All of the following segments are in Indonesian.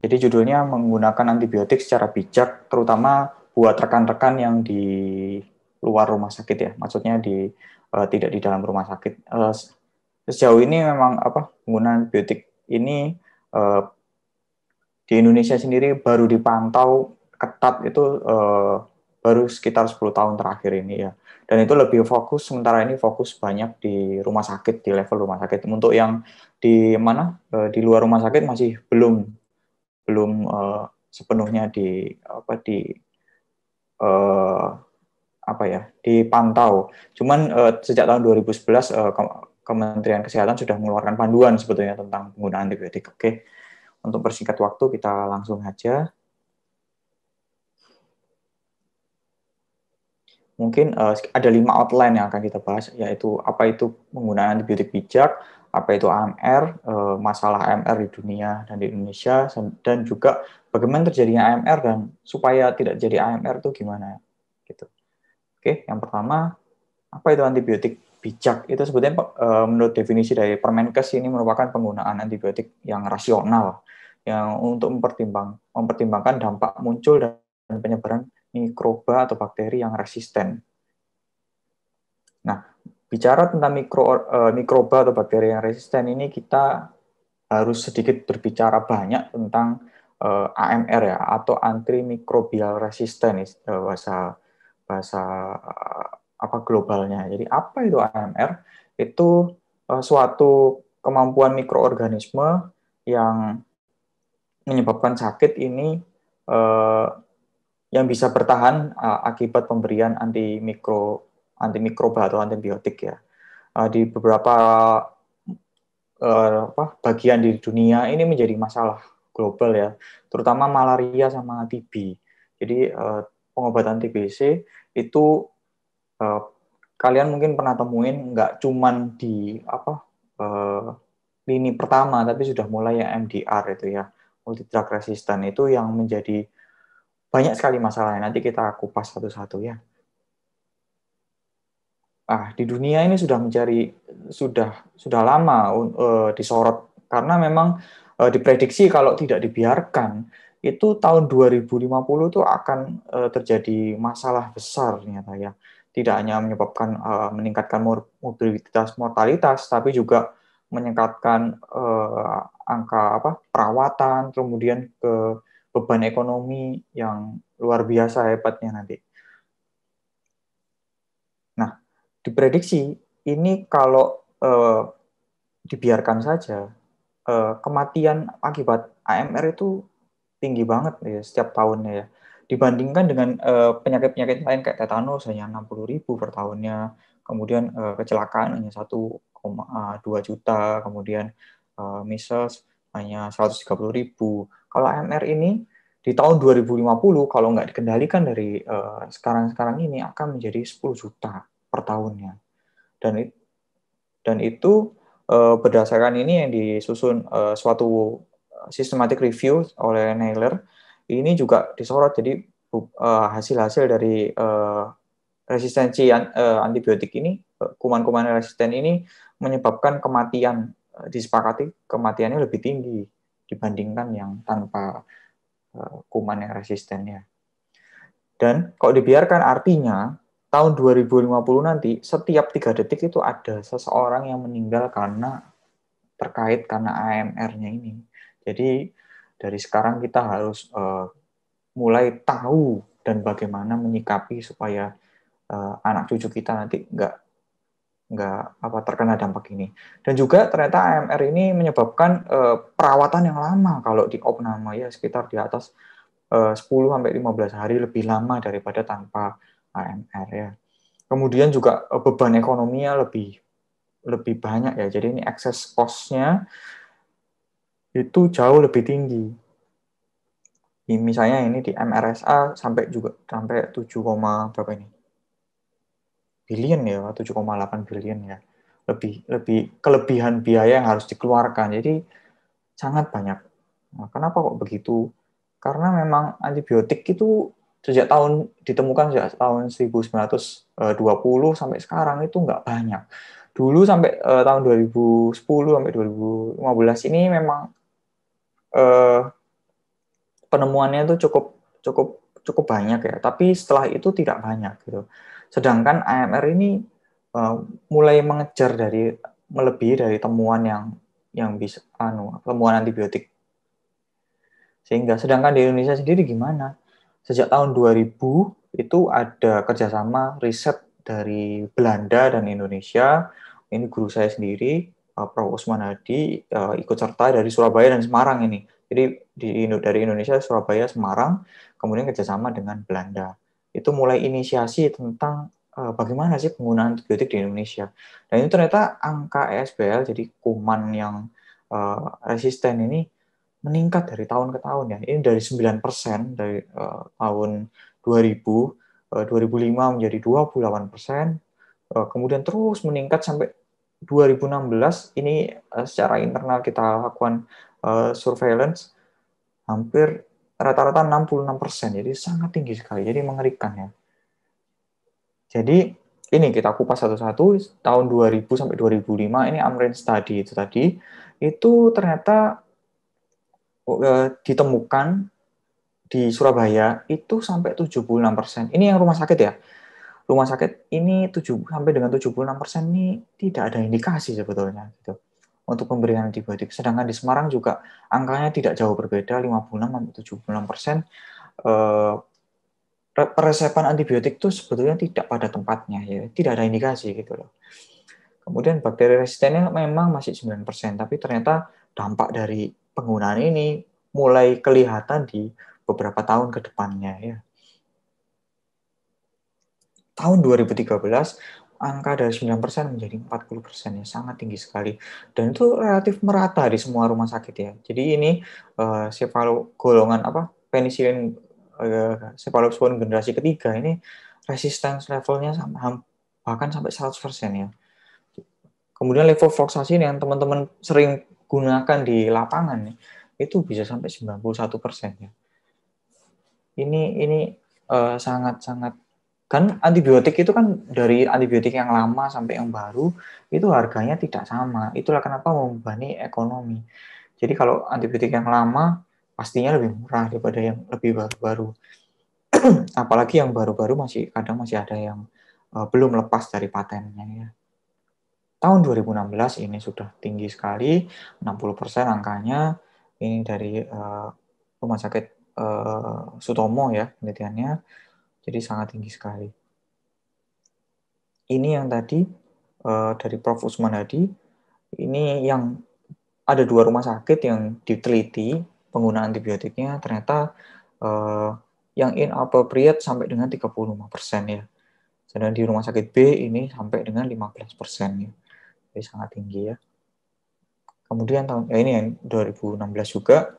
Jadi judulnya menggunakan antibiotik secara bijak, terutama buat rekan-rekan yang di luar rumah sakit ya, maksudnya di uh, tidak di dalam rumah sakit. Uh, sejauh ini memang apa penggunaan antibiotik ini uh, di Indonesia sendiri baru dipantau ketat itu uh, baru sekitar 10 tahun terakhir ini ya. Dan itu lebih fokus sementara ini fokus banyak di rumah sakit di level rumah sakit. Untuk yang di mana di luar rumah sakit masih belum belum uh, sepenuhnya di apa di uh, apa ya dipantau. Cuman uh, sejak tahun 2011 uh, Kementerian Kesehatan sudah mengeluarkan panduan sebetulnya tentang penggunaan antibiotik. Oke, untuk persingkat waktu kita langsung aja. Mungkin uh, ada lima outline yang akan kita bahas, yaitu apa itu penggunaan antibiotik bijak, apa itu AMR, eh, masalah AMR di dunia dan di Indonesia, dan juga bagaimana terjadinya AMR dan supaya tidak jadi AMR itu gimana, gitu. Oke, yang pertama apa itu antibiotik bijak? Itu sebetulnya eh, menurut definisi dari Permenkes ini merupakan penggunaan antibiotik yang rasional, yang untuk mempertimbang mempertimbangkan dampak muncul dan penyebaran mikroba atau bakteri yang resisten. Nah, bicara tentang mikro uh, mikroba atau bakteri yang resisten ini kita harus sedikit berbicara banyak tentang uh, eh, AMR ya atau antimikrobial resisten uh, bahasa bahasa apa globalnya. Jadi apa itu AMR? Itu uh, suatu kemampuan mikroorganisme yang menyebabkan sakit ini uh, yang bisa bertahan uh, akibat pemberian antimikro antimikroba atau antibiotik ya. Uh, di beberapa uh, apa, bagian di dunia ini menjadi masalah global ya, terutama malaria sama TB. Jadi uh, pengobatan TBC itu uh, kalian mungkin pernah temuin nggak cuman di apa uh, lini pertama, tapi sudah mulai yang MDR itu ya, multi drug resistant itu yang menjadi banyak sekali masalahnya. Nanti kita kupas satu-satu ya ah di dunia ini sudah mencari sudah sudah lama uh, disorot karena memang uh, diprediksi kalau tidak dibiarkan itu tahun 2050 itu akan uh, terjadi masalah besar ternyata ya tidak hanya menyebabkan uh, meningkatkan mobilitas mortalitas tapi juga meningkatkan uh, angka apa perawatan kemudian ke beban ekonomi yang luar biasa hebatnya nanti diprediksi ini kalau eh, dibiarkan saja eh, kematian akibat AMR itu tinggi banget ya setiap tahunnya ya dibandingkan dengan eh, penyakit-penyakit uh, lain kayak tetanus hanya 60 ribu per tahunnya kemudian uh, kecelakaan hanya 1,2 juta kemudian uh, measles hanya 130 ribu kalau AMR ini di tahun 2050 kalau nggak dikendalikan dari sekarang-sekarang uh, ini akan menjadi 10 juta per tahunnya. Dan dan itu uh, berdasarkan ini yang disusun uh, suatu eh, systematic review oleh Naylor ini juga disorot jadi hasil-hasil uh, dari uh, resistensi an, uh, antibiotik ini kuman-kuman resisten ini menyebabkan kematian disepakati kematiannya lebih tinggi dibandingkan yang tanpa kuman yang resistennya Dan kalau dibiarkan artinya tahun 2050 nanti setiap tiga detik itu ada seseorang yang meninggal karena terkait karena AMR-nya ini. Jadi dari sekarang kita harus uh, mulai tahu dan bagaimana menyikapi supaya uh, anak cucu kita nanti nggak nggak apa terkena dampak ini. Dan juga ternyata AMR ini menyebabkan uh, perawatan yang lama kalau di opname ya sekitar di atas uh, 10 sampai 15 hari lebih lama daripada tanpa AMR ya. Kemudian juga eh, beban ekonominya lebih lebih banyak ya. Jadi ini excess cost-nya itu jauh lebih tinggi. Ini misalnya ini di MRSA sampai juga sampai 7, berapa ini? Billion ya, 7,8 billion ya. Lebih lebih kelebihan biaya yang harus dikeluarkan. Jadi sangat banyak. Nah, kenapa kok begitu? Karena memang antibiotik itu sejak tahun ditemukan sejak tahun 1920 eh, sampai sekarang itu nggak banyak. Dulu sampai uh, tahun 2010 sampai 2015 ini memang uh, penemuannya itu cukup cukup cukup banyak ya, tapi setelah itu tidak banyak gitu. Sedangkan AMR ini uh, mulai mengejar dari melebihi dari temuan yang yang bisa anu temuan antibiotik. Sehingga sedangkan di Indonesia sendiri gimana? sejak tahun 2000 itu ada kerjasama riset dari Belanda dan Indonesia. Ini guru saya sendiri, eh, Prof. Usman Hadi, eh, ikut serta dari Surabaya dan Semarang ini. Jadi di, dari Indonesia, Surabaya, Semarang, kemudian kerjasama dengan Belanda. Itu mulai inisiasi tentang eh, bagaimana sih penggunaan antibiotik di Indonesia. Dan itu ternyata angka ESBL, jadi kuman yang resisten ini meningkat dari tahun ke tahun ya. Ini dari 9% dari uh, tahun 2000, uh, 2005 menjadi 28%, uh, eh, kemudian terus meningkat sampai 2016 ini uh, secara internal kita lakukan uh, surveillance hampir rata-rata 66%. Jadi sangat tinggi sekali. Jadi mengerikan ya. Jadi ini kita kupas satu-satu tahun 2000 sampai 2005 ini Amrin study itu tadi itu ternyata Oh, ya, ditemukan di Surabaya itu sampai 76%. persen Ini yang rumah sakit ya. Rumah sakit ini 7 sampai dengan 76% persen ini tidak ada indikasi sebetulnya gitu untuk pemberian antibiotik. Sedangkan di Semarang juga angkanya tidak jauh berbeda 56 sampai 76 persen eh, peresepan antibiotik itu sebetulnya tidak pada tempatnya ya, tidak ada indikasi gitu loh. Kemudian bakteri resistennya memang masih 9 persen, tapi ternyata dampak dari penggunaan ini mulai kelihatan di beberapa tahun ke depannya ya. Tahun 2013 angka dari 9% menjadi 40% ya sangat tinggi sekali dan itu relatif merata di semua rumah sakit ya. Jadi ini uh, golongan apa penisilin uh, eh, cephalosporin generasi ketiga ini resistance levelnya sama, bahkan sampai 100% ya. Kemudian level foksasi yang teman-teman sering gunakan di lapangan itu bisa sampai 91 persen ya. Ini ini eh, sangat-sangat uh, kan antibiotik itu kan dari antibiotik yang lama sampai yang baru itu harganya tidak sama. Itulah kenapa membebani ekonomi. Jadi kalau antibiotik yang lama pastinya lebih murah daripada yang lebih baru-baru. Apalagi yang baru-baru masih kadang masih ada yang uh, belum lepas dari patennya ya tahun 2016 ini sudah tinggi sekali, 60% angkanya ini dari uh, Rumah Sakit uh, Sutomo ya penelitiannya. Jadi sangat tinggi sekali. Ini yang tadi uh, dari Prof Usman Hadi, ini yang ada dua rumah sakit yang diteliti penggunaan antibiotiknya ternyata uh, yang inappropriate sampai dengan 35% ya. Sedangkan di rumah sakit B ini sampai dengan 15% ya. Jadi sangat tinggi ya. Kemudian tahun eh, ya ini yang 2016 juga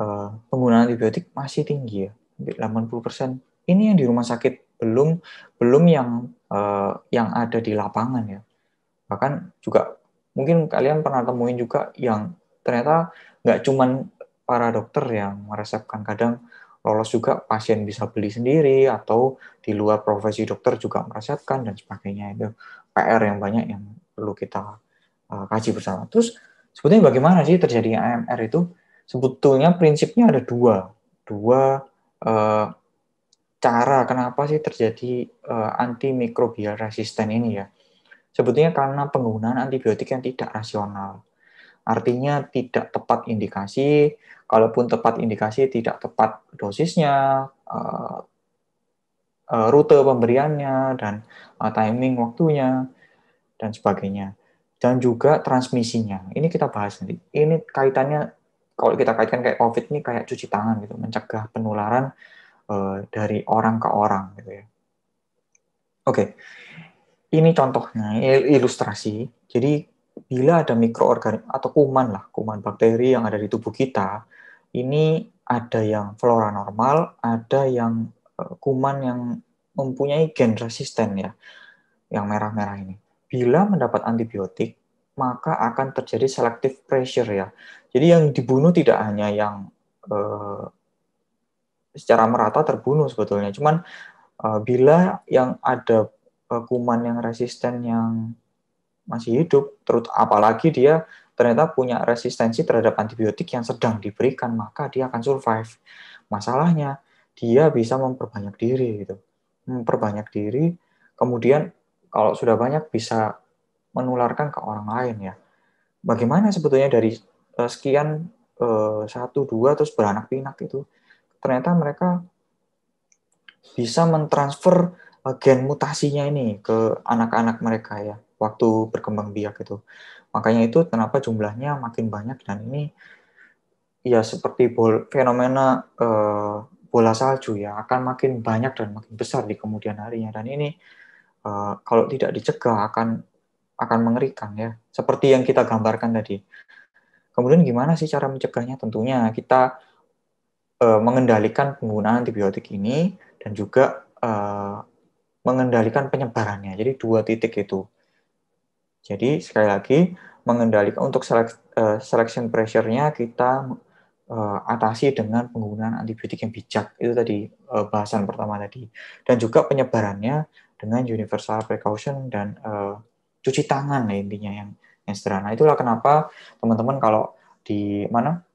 uh, penggunaan antibiotik masih tinggi ya, 80%. Ini yang di rumah sakit belum belum yang uh, yang ada di lapangan ya. Bahkan juga mungkin kalian pernah temuin juga yang ternyata nggak cuman para dokter yang meresepkan kadang lolos juga pasien bisa beli sendiri atau di luar profesi dokter juga meresepkan dan sebagainya itu PR yang banyak yang perlu kita uh, kaji bersama. Terus sebetulnya bagaimana sih terjadinya AMR itu? Sebetulnya prinsipnya ada dua, dua uh, cara kenapa sih terjadi uh, antimikrobial resisten ini ya. Sebetulnya karena penggunaan antibiotik yang tidak rasional. Artinya tidak tepat indikasi, kalaupun tepat indikasi tidak tepat dosisnya, uh, rute pemberiannya dan timing waktunya dan sebagainya. Dan juga transmisinya. Ini kita bahas nanti. Ini kaitannya kalau kita kaitkan kayak COVID ini kayak cuci tangan gitu, mencegah penularan uh, dari orang ke orang gitu ya. Oke, okay. ini contohnya ilustrasi. Jadi bila ada mikroorganisme atau kuman lah, kuman bakteri yang ada di tubuh kita, ini ada yang flora normal, ada yang eh, kuman yang mempunyai gen resisten ya, yang merah-merah ini. Bila mendapat antibiotik, maka akan terjadi selective pressure ya. Jadi yang dibunuh tidak hanya yang eh, secara merata terbunuh sebetulnya, cuman eh, bila yang ada eh, kuman yang resisten yang masih hidup, terus apalagi dia ternyata punya resistensi terhadap antibiotik yang sedang diberikan, maka dia akan survive. Masalahnya dia bisa memperbanyak diri gitu. Memperbanyak diri, kemudian kalau sudah banyak bisa menularkan ke orang lain ya. Bagaimana sebetulnya dari eh, sekian eh, satu dua terus beranak pinak itu ternyata mereka bisa mentransfer uh, gen mutasinya ini ke anak-anak mereka ya waktu berkembang biak itu. Makanya itu kenapa jumlahnya makin banyak dan ini ya seperti bol, fenomena uh, bola salju ya akan makin banyak dan makin besar di kemudian harinya dan ini uh, kalau tidak dicegah akan akan mengerikan ya seperti yang kita gambarkan tadi kemudian gimana sih cara mencegahnya tentunya kita uh, mengendalikan penggunaan antibiotik ini dan juga uh, mengendalikan penyebarannya jadi dua titik itu jadi sekali lagi mengendalikan untuk selek, uh, selection pressure-nya kita uh, atasi dengan penggunaan antibiotik yang bijak itu tadi uh, bahasan pertama tadi dan juga penyebarannya dengan universal precaution dan uh, cuci tangan ya intinya yang yang sederhana. Itulah kenapa teman-teman kalau di mana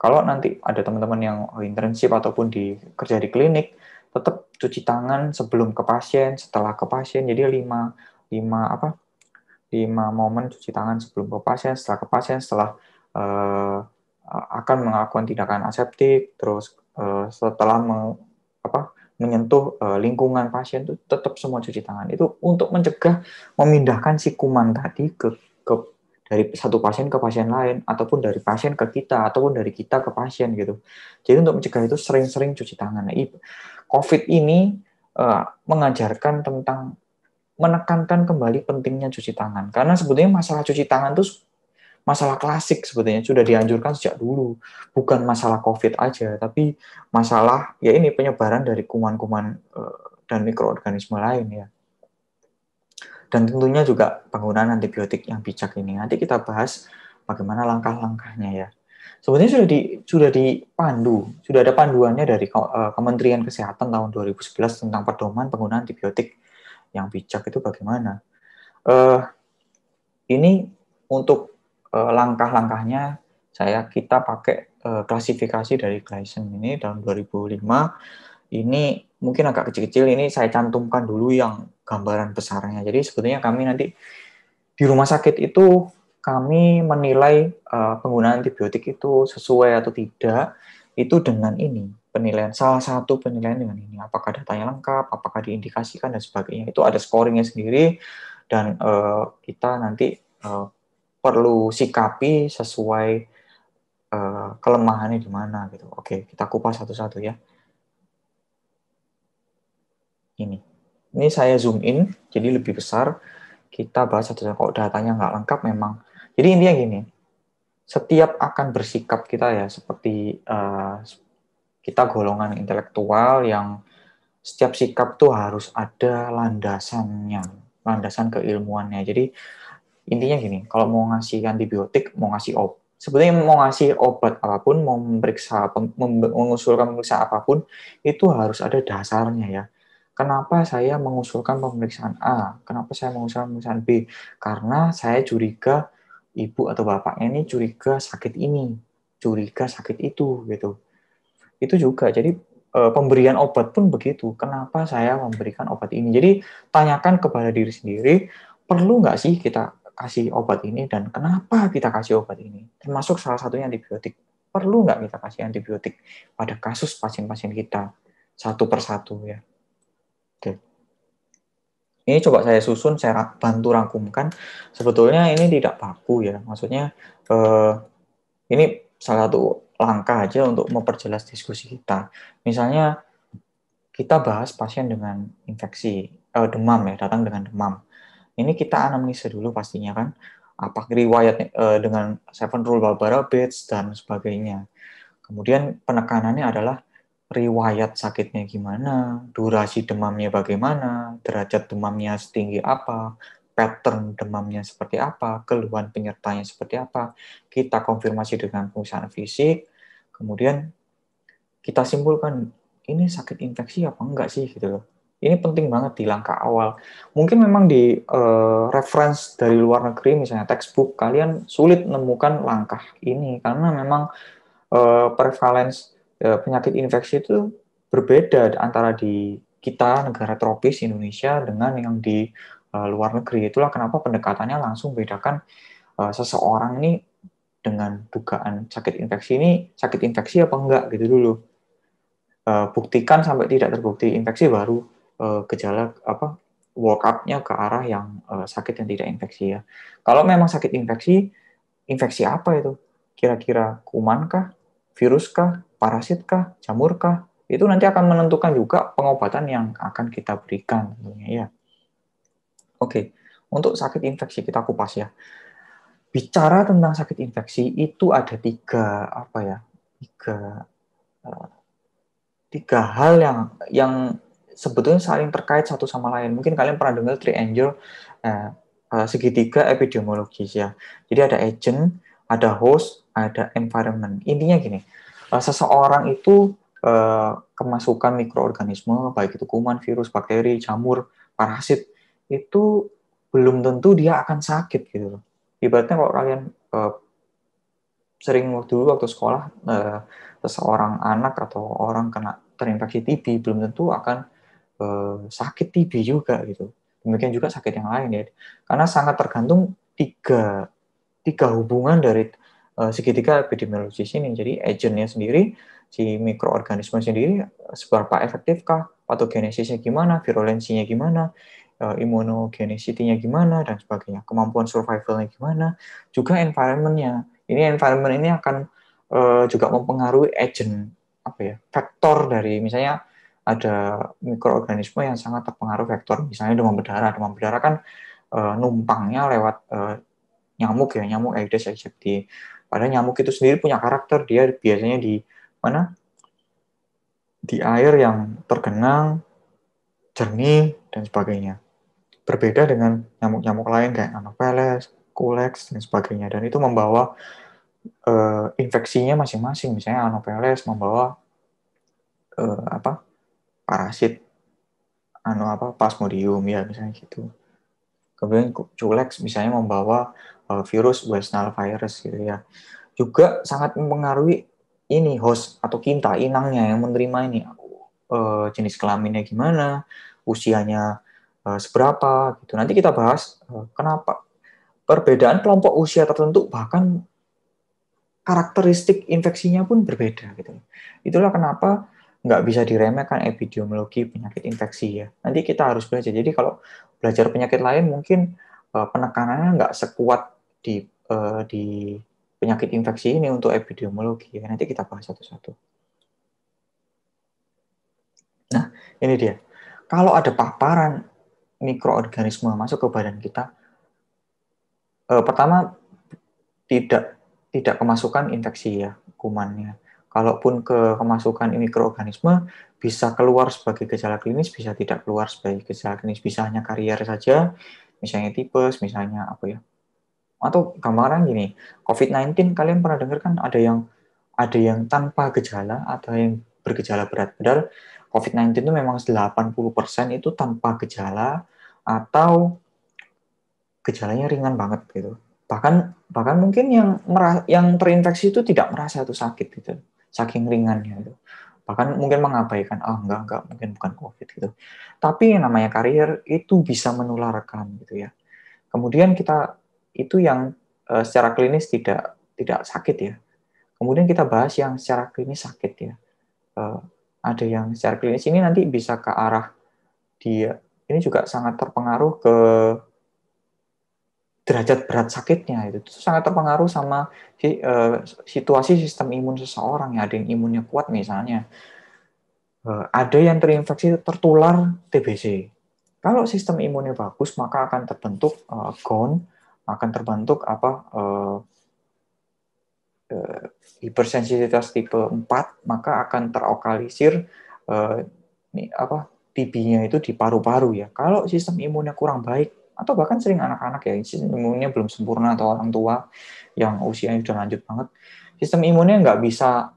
kalau nanti ada teman-teman yang internship ataupun di kerja di klinik tetap cuci tangan sebelum ke pasien, setelah ke pasien. Jadi lima lima apa? lima momen cuci tangan sebelum ke pasien, setelah ke pasien, setelah uh, akan melakukan tindakan aseptik, terus uh, setelah meng, apa menyentuh uh, lingkungan pasien itu tetap semua cuci tangan itu untuk mencegah memindahkan si kuman tadi ke, ke dari satu pasien ke pasien lain ataupun dari pasien ke kita ataupun dari kita ke pasien gitu jadi untuk mencegah itu sering-sering cuci tangan nah, covid ini uh, mengajarkan tentang menekankan kembali pentingnya cuci tangan karena sebetulnya masalah cuci tangan itu masalah klasik sebetulnya sudah dianjurkan sejak dulu bukan masalah covid aja tapi masalah ya ini penyebaran dari kuman-kuman eh, dan mikroorganisme lain ya dan tentunya juga penggunaan antibiotik yang bijak ini nanti kita bahas bagaimana langkah-langkahnya ya sebetulnya sudah di sudah dipandu sudah ada panduannya dari eh, Kementerian Kesehatan tahun 2011 tentang pedoman penggunaan antibiotik yang bijak itu bagaimana uh, ini untuk uh, langkah-langkahnya saya kita pakai uh, klasifikasi dari Gleason ini tahun 2005 ini mungkin agak kecil-kecil ini saya cantumkan dulu yang gambaran besarnya. Jadi sebetulnya kami nanti di rumah sakit itu kami menilai uh, penggunaan antibiotik itu sesuai atau tidak itu dengan ini penilaian salah satu penilaian dengan ini apakah datanya lengkap apakah diindikasikan dan sebagainya itu ada scoringnya sendiri dan uh, kita nanti uh, perlu sikapi sesuai uh, kelemahannya di mana gitu. Oke, kita kupas satu-satu ya. Ini. Ini saya zoom in, jadi lebih besar. Kita bahas satu-satu. Kok datanya nggak lengkap memang. Jadi intinya gini, setiap akan bersikap kita ya seperti uh, kita golongan intelektual yang setiap sikap tuh harus ada landasannya, landasan keilmuannya. Jadi intinya gini kalau mau ngasih antibiotik mau ngasih obat sebetulnya mau ngasih obat apapun mau memeriksa mengusulkan pemeriksa apapun itu harus ada dasarnya ya kenapa saya mengusulkan pemeriksaan A kenapa saya mengusulkan pemeriksaan B karena saya curiga ibu atau bapaknya ini curiga sakit ini curiga sakit itu gitu itu juga jadi e, pemberian obat pun begitu kenapa saya memberikan obat ini jadi tanyakan kepada diri sendiri perlu nggak sih kita kasih obat ini dan kenapa kita kasih obat ini, termasuk salah satunya antibiotik. Perlu nggak kita kasih antibiotik pada kasus pasien-pasien kita satu persatu ya. Oke. Ini coba saya susun, saya bantu rangkumkan. Sebetulnya ini tidak baku ya, maksudnya eh, ini salah satu langkah aja untuk memperjelas diskusi kita. Misalnya kita bahas pasien dengan infeksi eh, demam ya, datang dengan demam ini kita anamnesa dulu pastinya kan, apa riwayat uh, dengan Seven Rule Barbara Bates dan sebagainya. Kemudian penekanannya adalah riwayat sakitnya gimana, durasi demamnya bagaimana, derajat demamnya setinggi apa, pattern demamnya seperti apa, keluhan penyertanya seperti apa. Kita konfirmasi dengan pemeriksaan fisik, kemudian kita simpulkan ini sakit infeksi apa enggak sih gitu loh. Ini penting banget di langkah awal. Mungkin memang di uh, reference dari luar negeri, misalnya textbook, kalian sulit menemukan langkah ini karena memang uh, prevalence uh, penyakit infeksi itu berbeda antara di kita negara tropis Indonesia dengan yang di uh, luar negeri. Itulah kenapa pendekatannya langsung bedakan uh, seseorang ini dengan dugaan sakit infeksi ini sakit infeksi apa enggak gitu dulu. buktikan sampai tidak terbukti infeksi baru uh, gejala apa walk up-nya ke arah yang uh, sakit yang tidak infeksi ya. Kalau memang sakit infeksi, infeksi apa itu? Kira-kira kuman kah? Virus kah? Parasit kah? Jamur kah? Itu nanti akan menentukan juga pengobatan yang akan kita berikan tentunya ya. Oke, untuk sakit infeksi kita kupas ya. Bicara tentang sakit infeksi itu ada tiga apa ya? Tiga eh, tiga hal yang yang sebetulnya saling terkait satu sama lain. Mungkin kalian pernah dengar triangle eh, eh, segitiga epidemiologis ya. Jadi ada agent, ada host, ada environment. Intinya gini, eh, seseorang itu eh, kemasukan mikroorganisme, baik itu kuman, virus, bakteri, jamur, parasit, itu belum tentu dia akan sakit gitu Ibaratnya kalau kalian eh, sering waktu dulu waktu sekolah eh, seseorang anak atau orang kena terinfeksi TB belum tentu akan Eh, sakit TB juga gitu. Demikian juga sakit yang lain ya. Karena sangat tergantung tiga tiga hubungan dari eh, segitiga epidemiologis ini. Jadi agentnya sendiri, si mikroorganisme sendiri seberapa efektifkah, patogenesisnya gimana, virulensinya gimana, eh, imunogenesitinya gimana dan sebagainya, kemampuan survivalnya gimana, juga environmentnya Ini environment ini akan uh, juga mempengaruhi agent apa ya, faktor dari misalnya ada mikroorganisme yang sangat terpengaruh vektor. Misalnya demam berdarah. Demam berdarah kan e, numpangnya lewat e, nyamuk ya, nyamuk Aedes aegypti. Padahal nyamuk itu sendiri punya karakter. Dia biasanya di mana? Di air yang tergenang, jernih, dan sebagainya. Berbeda dengan nyamuk-nyamuk lain kayak anopheles, kuleks, dan sebagainya. Dan itu membawa e, infeksinya masing-masing misalnya anopheles membawa e, apa parasit anu apa plasmodium ya misalnya gitu kemudian culex misalnya membawa uh, virus West Nile virus gitu ya juga sangat mempengaruhi ini host atau kinta inangnya yang menerima ini uh, jenis kelaminnya gimana usianya uh, seberapa gitu nanti kita bahas uh, kenapa perbedaan kelompok usia tertentu bahkan karakteristik infeksinya pun berbeda gitu itulah kenapa nggak bisa diremehkan epidemiologi penyakit infeksi ya. Nanti kita harus belajar. Jadi kalau belajar penyakit lain mungkin uh, eh, penekanannya nggak sekuat di uh, di penyakit infeksi ini untuk epidemiologi ya. Nanti kita bahas satu-satu. Nah, ini dia. Kalau ada paparan mikroorganisme masuk ke badan kita, uh, pertama tidak tidak kemasukan infeksi ya kumannya kalaupun ke kemasukan mikroorganisme bisa keluar sebagai gejala klinis, bisa tidak keluar sebagai gejala klinis, bisa hanya karier saja, misalnya tipes, misalnya apa ya. Atau gambaran gini, COVID-19 kalian pernah dengar kan ada yang ada yang tanpa gejala, atau yang bergejala berat. Padahal COVID-19 itu memang 80% itu tanpa gejala atau gejalanya ringan banget gitu. Bahkan bahkan mungkin yang merah, yang terinfeksi itu tidak merasa itu sakit gitu saking ringannya itu bahkan mungkin mengabaikan ah oh, enggak enggak mungkin bukan covid gitu tapi yang namanya karir itu bisa menularkan gitu ya kemudian kita itu yang e, secara klinis tidak tidak sakit ya kemudian kita bahas yang secara klinis sakit ya e, ada yang secara klinis ini nanti bisa ke arah dia ini juga sangat terpengaruh ke derajat berat sakitnya itu, sangat terpengaruh sama si, uh, situasi sistem imun seseorang ya ada yang imunnya kuat misalnya uh, ada yang terinfeksi tertular TBC kalau sistem imunnya bagus maka akan terbentuk uh, gon akan terbentuk apa uh, uh, hipersensitivitas tipe 4 maka akan terokalisir uh, nih apa TB-nya itu di paru-paru ya kalau sistem imunnya kurang baik atau bahkan sering anak-anak ya sistem imunnya belum sempurna atau orang tua yang usianya sudah lanjut banget sistem imunnya nggak bisa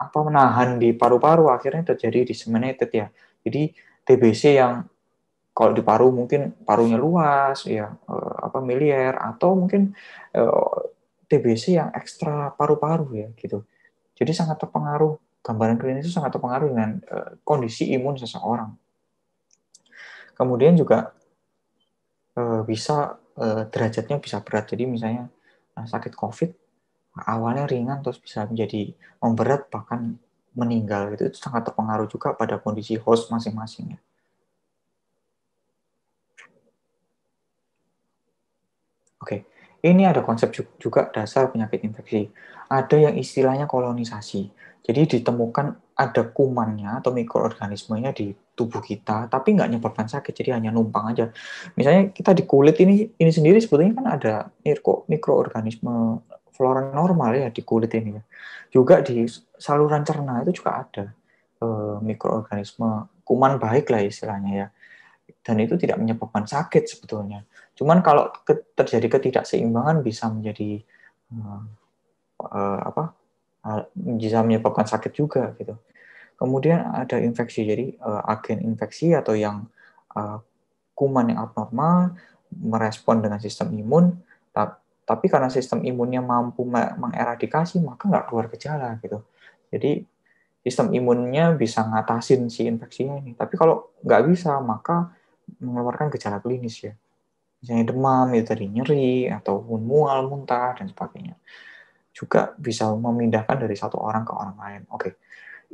apa menahan di paru-paru akhirnya terjadi disseminated ya jadi TBC yang kalau di paru mungkin parunya luas ya eh, apa miliar atau mungkin eh, TBC yang ekstra paru-paru ya gitu jadi sangat terpengaruh gambaran klinis itu sangat terpengaruh dengan eh, kondisi imun seseorang kemudian juga Eh, bisa eh, derajatnya bisa berat. Jadi misalnya eh, sakit COVID awalnya ringan terus bisa menjadi memberat bahkan meninggal itu, itu sangat terpengaruh juga pada kondisi host masing-masing ya. Oke, ini ada konsep juga dasar penyakit infeksi. Ada yang istilahnya kolonisasi. Jadi ditemukan ada kumannya atau mikroorganismenya di tubuh kita, tapi nggak nyebabkan sakit, jadi hanya numpang aja. Misalnya kita di kulit ini, ini sendiri sebetulnya kan ada mikro, mikroorganisme flora normal ya di kulit ini. Ya. Juga di saluran cerna itu juga ada e, mikroorganisme kuman baik lah istilahnya ya. Dan itu tidak menyebabkan sakit sebetulnya. Cuman kalau ke, terjadi ketidakseimbangan bisa menjadi e, e, apa? bisa menyebabkan sakit juga gitu. Kemudian ada infeksi, jadi uh, agen infeksi atau yang uh, kuman yang abnormal merespon dengan sistem imun, tapi karena sistem imunnya mampu mengeradikasi, maka nggak keluar gejala gitu. Jadi sistem imunnya bisa ngatasin si infeksinya ini. Tapi kalau nggak bisa, maka mengeluarkan gejala klinis ya. Misalnya demam, itu ya, tadi nyeri, ataupun mual, muntah, dan sebagainya. Juga bisa memindahkan dari satu orang ke orang lain. Oke, okay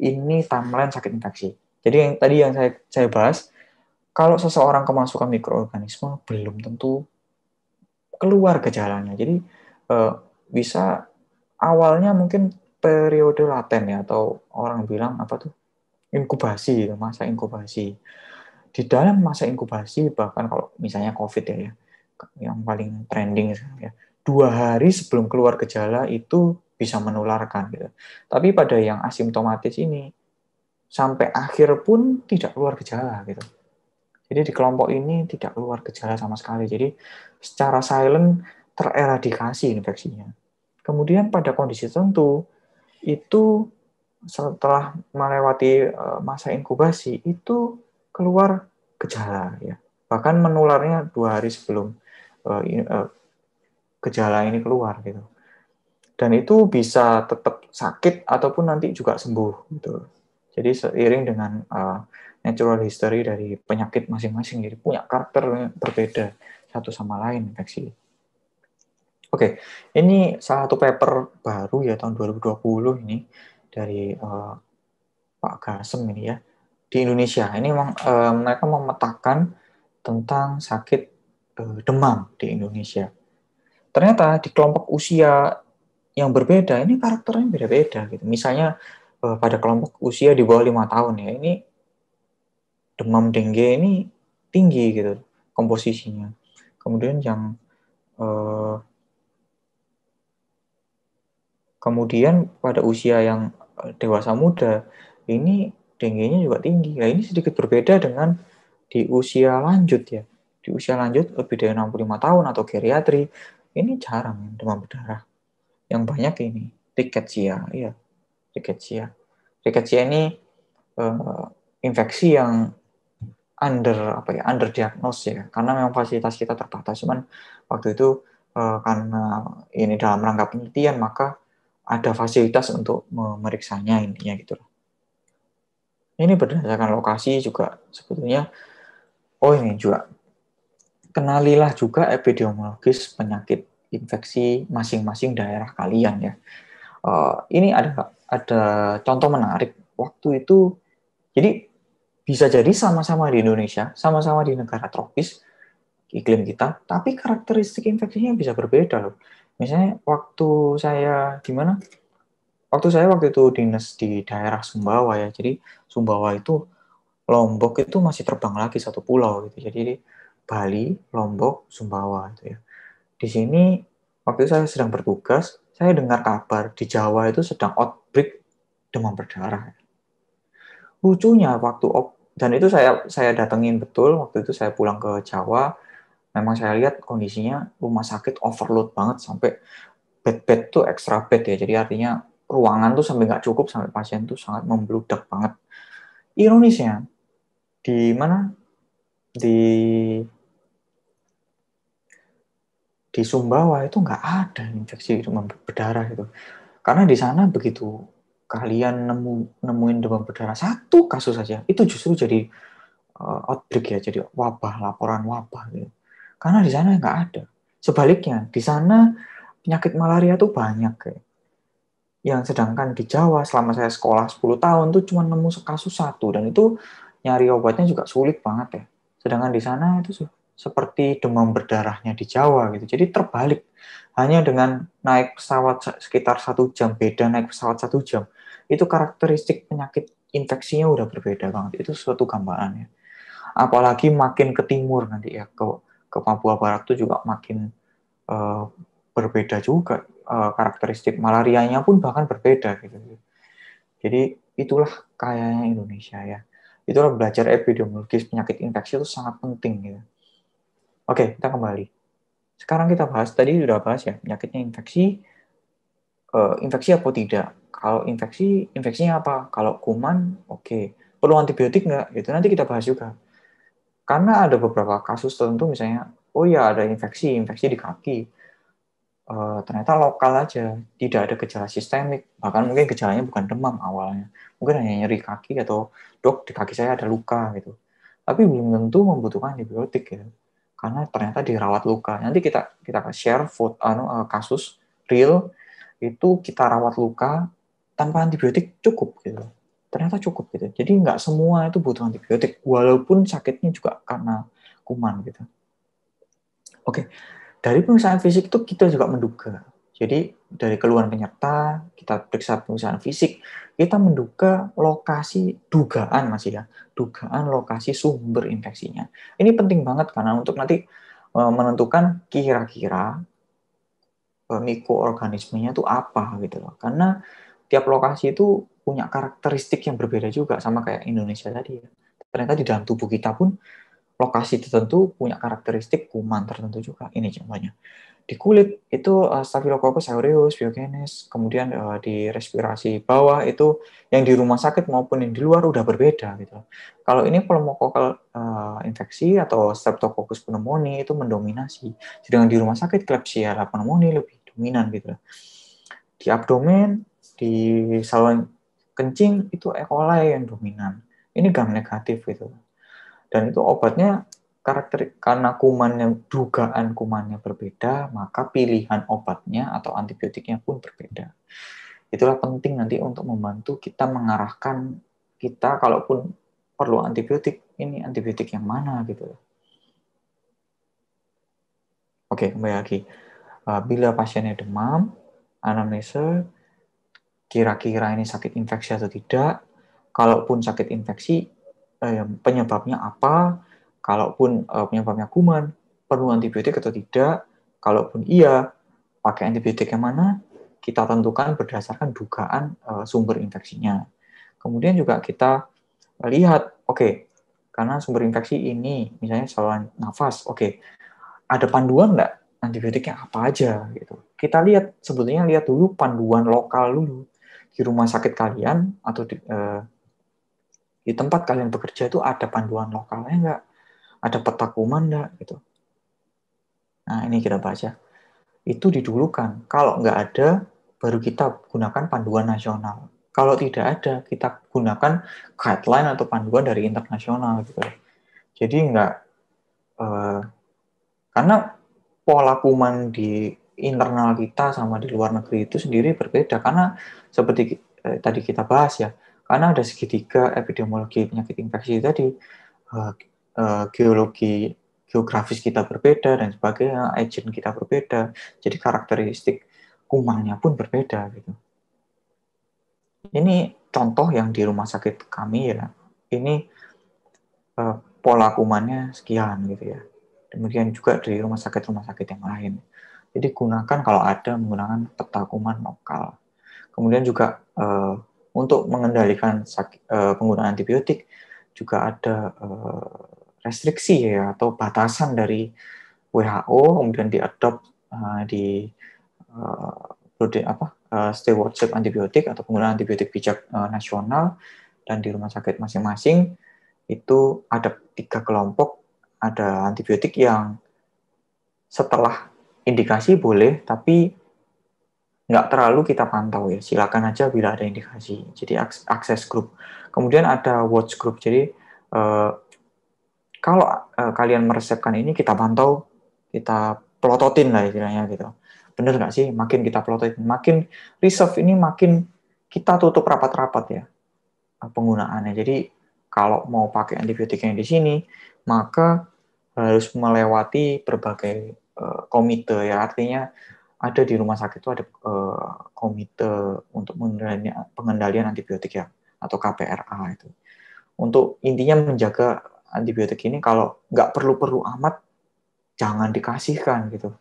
ini timeline sakit infeksi. Jadi yang tadi yang saya saya bahas, kalau seseorang kemasukan mikroorganisme belum tentu keluar gejalanya. Jadi eh, bisa awalnya mungkin periode laten ya atau orang bilang apa tuh inkubasi, gitu, masa inkubasi. Di dalam masa inkubasi bahkan kalau misalnya COVID ya, ya yang paling trending ya, dua hari sebelum keluar gejala itu bisa menularkan gitu. Tapi pada yang asimptomatis ini sampai akhir pun tidak keluar gejala gitu. Jadi di kelompok ini tidak keluar gejala sama sekali. Jadi secara silent tereradikasi infeksinya. Kemudian pada kondisi tertentu itu setelah melewati eh, masa inkubasi itu keluar gejala ya. Bahkan menularnya dua hari sebelum eh, eh, gejala ini keluar gitu dan itu bisa tetap sakit ataupun nanti juga sembuh gitu. Jadi seiring dengan uh, natural history dari penyakit masing-masing, jadi punya karakter berbeda satu sama lain infeksi. Oke, okay. ini salah satu paper baru ya tahun 2020 ini dari uh, Pak Gasem ini ya di Indonesia. Ini memang uh, mereka memetakan tentang sakit uh, demam di Indonesia. Ternyata di kelompok usia yang berbeda ini karakternya beda-beda gitu. Misalnya eh, pada kelompok usia di bawah lima tahun ya ini demam dengue ini tinggi gitu komposisinya. Kemudian yang eh, kemudian pada usia yang eh, dewasa muda ini dengue-nya juga tinggi. Nah, ini sedikit berbeda dengan di usia lanjut ya. Di usia lanjut lebih dari 65 tahun atau geriatri ini jarang demam berdarah yang banyak ini tiket sia ya tiket sia tiket sia ini uh, infeksi yang under apa ya under diagnosis ya karena memang fasilitas kita terbatas cuman waktu itu uh, karena ini dalam rangka penelitian maka ada fasilitas untuk memeriksanya intinya gitu loh. Ini berdasarkan lokasi juga sebetulnya oh ini juga kenalilah juga epidemiologis penyakit infeksi masing-masing daerah kalian ya. Uh, ini ada ada contoh menarik waktu itu. Jadi bisa jadi sama-sama di Indonesia, sama-sama di negara tropis iklim kita, tapi karakteristik infeksinya bisa berbeda loh. Misalnya waktu saya di mana? Waktu saya waktu itu dinas di daerah Sumbawa ya. Jadi Sumbawa itu Lombok itu masih terbang lagi satu pulau gitu. Jadi Bali, Lombok, Sumbawa itu ya di sini waktu itu saya sedang bertugas, saya dengar kabar di Jawa itu sedang outbreak demam berdarah. Lucunya waktu dan itu saya saya datengin betul waktu itu saya pulang ke Jawa, memang saya lihat kondisinya rumah sakit overload banget sampai bed-bed tuh extra bed ya. Jadi artinya ruangan tuh sampai nggak cukup sampai pasien tuh sangat membludak banget. Ironisnya di mana di di Sumbawa itu nggak ada infeksi demam berdarah itu Karena di sana begitu kalian nemu nemuin demam berdarah satu kasus saja itu justru jadi uh, outbreak ya, jadi wabah, laporan wabah gitu. Karena di sana nggak ada. Sebaliknya, di sana penyakit malaria tuh banyak ya Yang sedangkan di Jawa selama saya sekolah 10 tahun tuh cuma nemu kasus satu dan itu nyari obatnya juga sulit banget ya. Sedangkan di sana itu seperti demam berdarahnya di Jawa gitu. Jadi terbalik hanya dengan naik pesawat sekitar satu jam beda naik pesawat satu jam itu karakteristik penyakit infeksinya udah berbeda banget itu suatu gambaran ya. Apalagi makin ke timur nanti ya ke ke Papua Barat tuh juga makin uh, berbeda juga uh, karakteristik malarianya pun bahkan berbeda gitu. Jadi itulah kayanya Indonesia ya. Itulah belajar epidemiologis penyakit infeksi itu sangat penting gitu. Oke, kita kembali. Sekarang kita bahas, tadi sudah bahas ya, penyakitnya infeksi, uh, infeksi apa tidak. Kalau infeksi, infeksinya apa? Kalau kuman, oke. Okay. Perlu antibiotik nggak? Itu Nanti kita bahas juga. Karena ada beberapa kasus tertentu misalnya, oh ya ada infeksi, infeksi di kaki. Uh, ternyata lokal aja, tidak ada gejala sistemik. Bahkan mungkin gejalanya bukan demam awalnya. Mungkin hanya nyeri kaki atau dok di kaki saya ada luka gitu. Tapi belum tentu membutuhkan antibiotik gitu. Ya karena ternyata dirawat luka. Nanti kita kita share foto anu eh, kasus real itu kita rawat luka tanpa antibiotik cukup gitu. Ternyata cukup gitu. Jadi nggak semua itu butuh antibiotik walaupun sakitnya juga karena kuman gitu. Oke. Dari pemeriksaan fisik itu kita juga menduga. Jadi dari keluhan penyerta kita periksa pemeriksaan fisik kita menduga lokasi dugaan masih ya, dugaan lokasi sumber infeksinya. Ini penting banget karena untuk nanti e, menentukan kira-kira mikroorganismenya itu apa gitu loh. Karena tiap lokasi itu punya karakteristik yang berbeda juga sama kayak Indonesia tadi ya. Ternyata di dalam tubuh kita pun lokasi tertentu punya karakteristik kuman tertentu juga. Ini contohnya di kulit itu uh, Staphylococcus aureus, Biogenes, kemudian uh, di respirasi bawah itu yang di rumah sakit maupun yang di luar udah berbeda gitu. Kalau ini pneumokokal uh, eh, infeksi atau Streptococcus pneumoniae itu mendominasi, sedangkan di rumah sakit Klebsiella pneumonia lebih dominan gitu. Di abdomen, di saluran kencing itu E. coli yang dominan. Ini gram negatif gitu. Dan itu obatnya karakter karena kumannya dugaan kumannya berbeda, maka pilihan obatnya atau antibiotiknya pun berbeda. Itulah penting nanti untuk membantu kita mengarahkan kita kalaupun perlu antibiotik ini antibiotik yang mana gitu. Oke, kembali lagi. Eh, bila pasiennya demam, anamnesa kira-kira ini sakit infeksi atau tidak, kalaupun sakit infeksi, eh, penyebabnya apa, Kalaupun eh, uh, penyebabnya kuman, perlu antibiotik atau tidak? Kalaupun iya, pakai antibiotik yang mana? Kita tentukan berdasarkan dugaan uh, sumber infeksinya. Kemudian juga kita lihat, oke, okay, karena sumber infeksi ini, misalnya saluran nafas, oke, okay, ada panduan nggak antibiotiknya apa aja gitu. Kita lihat sebetulnya lihat dulu panduan lokal dulu di rumah sakit kalian atau di, uh, di tempat kalian bekerja itu ada panduan lokalnya nggak? ada peta kuman enggak gitu. Nah, ini kita baca. Itu didulukan. Kalau nggak ada, baru kita gunakan panduan nasional. Kalau tidak ada, kita gunakan guideline atau panduan dari internasional gitu. Jadi nggak eh, karena pola kuman di internal kita sama di luar negeri itu sendiri berbeda karena seperti eh, tadi kita bahas ya, karena ada segitiga epidemiologi penyakit infeksi tadi eh, Eh, geologi geografis kita berbeda dan sebagainya, agent kita berbeda, jadi karakteristik kumannya pun berbeda gitu. Ini contoh yang di rumah sakit kami ya, ini uh, pola kumannya sekian gitu ya. Demikian juga di rumah sakit rumah sakit yang lain. Jadi gunakan kalau ada menggunakan peta kuman lokal. Kemudian juga uh, untuk mengendalikan sakit, uh, penggunaan antibiotik juga ada uh, restriksi ya atau batasan dari WHO kemudian diadopt uh, di uh, apa uh, stewardship antibiotik atau penggunaan antibiotik bijak uh, nasional dan di rumah sakit masing-masing itu ada tiga kelompok ada antibiotik yang setelah indikasi boleh tapi nggak terlalu kita pantau ya silakan aja bila ada indikasi jadi akses grup kemudian ada watch group jadi uh, kalau uh, kalian meresepkan ini kita pantau, kita pelototin lah istilahnya gitu. Bener nggak sih? Makin kita pelototin, makin reserve ini makin kita tutup rapat-rapat ya eh, penggunaannya. Jadi kalau mau pakai antibiotiknya di sini, maka harus melewati berbagai uh, komite ya. Artinya ada di rumah sakit itu ada uh, komite untuk pengendalian antibiotik ya atau KPRA itu untuk intinya menjaga antibiotik ini kalau nggak perlu-perlu amat jangan dikasihkan gitu.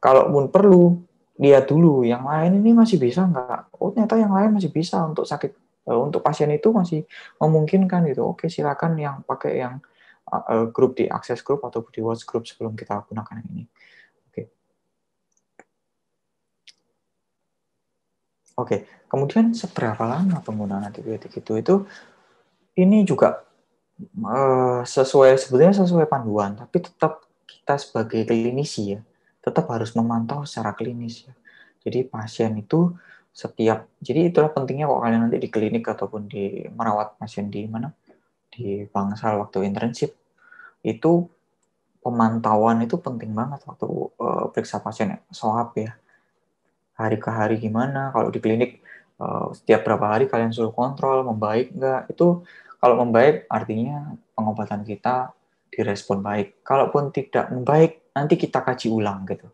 Kalaupun perlu lihat dulu yang lain ini masih bisa nggak? Oh ternyata yang lain masih bisa untuk sakit e, untuk pasien itu masih memungkinkan gitu. Oke silakan yang pakai yang e, e, grup di akses grup atau di watch grup sebelum kita gunakan ini. Oke. Oke. Kemudian seberapa lama penggunaan antibiotik itu? Itu ini juga Eh, sesuai sebetulnya sesuai panduan, tapi tetap kita sebagai klinisi ya, tetap harus memantau secara klinis ya. Jadi pasien itu setiap jadi itulah pentingnya kok kalian nanti di klinik ataupun di merawat pasien di mana di bangsal waktu internship itu pemantauan itu penting banget waktu uh, periksa pasien ya, soap ya hari ke hari gimana kalau di klinik uh, setiap berapa hari kalian suruh kontrol membaik enggak itu kalau membaik artinya pengobatan kita direspon baik. Kalaupun tidak membaik, nanti kita kaji ulang gitu.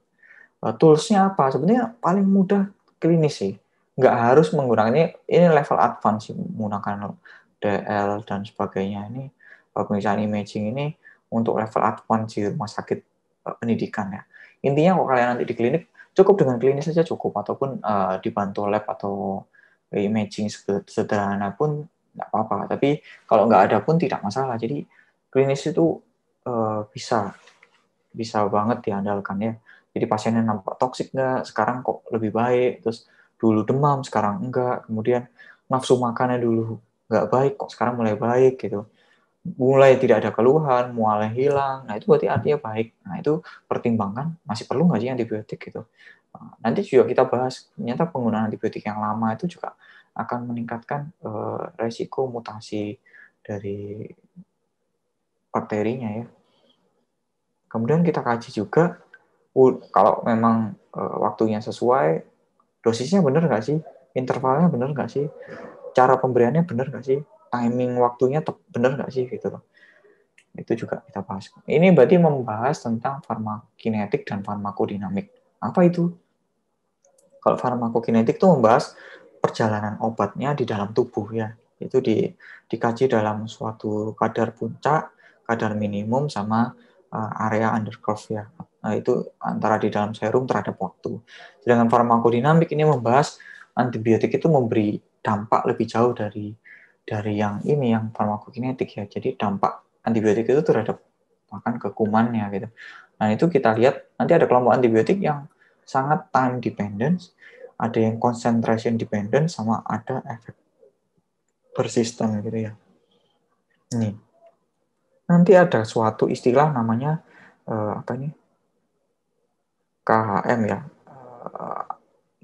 Eh, toolsnya apa? Sebenarnya paling mudah klinis sih. Nggak harus menggunakan ini, ini level advance sih, menggunakan DL dan sebagainya. Ini eh, pemeriksaan imaging ini untuk level advance di rumah sakit eh, pendidikan ya. Intinya kalau kalian nanti di klinik, cukup dengan klinis saja cukup, ataupun uh, dibantu lab atau imaging sederhana pun nggak apa-apa. Tapi kalau nggak ada pun tidak masalah. Jadi klinis itu uh, bisa bisa banget diandalkan ya. Jadi pasiennya nampak toksik nggak, sekarang kok lebih baik, terus dulu demam, sekarang enggak, kemudian nafsu makannya dulu nggak baik, kok sekarang mulai baik gitu. Mulai tidak ada keluhan, mulai hilang, nah itu berarti artinya baik. Nah itu pertimbangkan, masih perlu nggak sih antibiotik gitu. Nah, nanti juga kita bahas, ternyata penggunaan antibiotik yang lama itu juga akan meningkatkan uh, resiko mutasi dari bakterinya ya. Kemudian kita kaji juga kalau memang uh, waktunya sesuai, dosisnya benar nggak sih, intervalnya benar nggak sih, cara pemberiannya benar nggak sih, timing waktunya benar nggak sih gitu loh. Itu juga kita bahas. Ini berarti membahas tentang farmakinetik dan farmakodinamik. Apa itu? Kalau farmakokinetik itu membahas perjalanan obatnya di dalam tubuh ya. Itu di, dikaji dalam suatu kadar puncak, kadar minimum sama uh, area curve ya. Nah, itu antara di dalam serum terhadap waktu. Sedangkan farmakodinamik ini membahas antibiotik itu memberi dampak lebih jauh dari dari yang ini yang farmakokinetik ya. Jadi dampak antibiotik itu terhadap bahkan kekumannya gitu. Nah, itu kita lihat nanti ada kelompok antibiotik yang sangat time dependent ada yang concentration dependent sama ada efek persisten gitu ya. Nih. Nanti ada suatu istilah namanya uh, apa ini? KHM ya. Uh,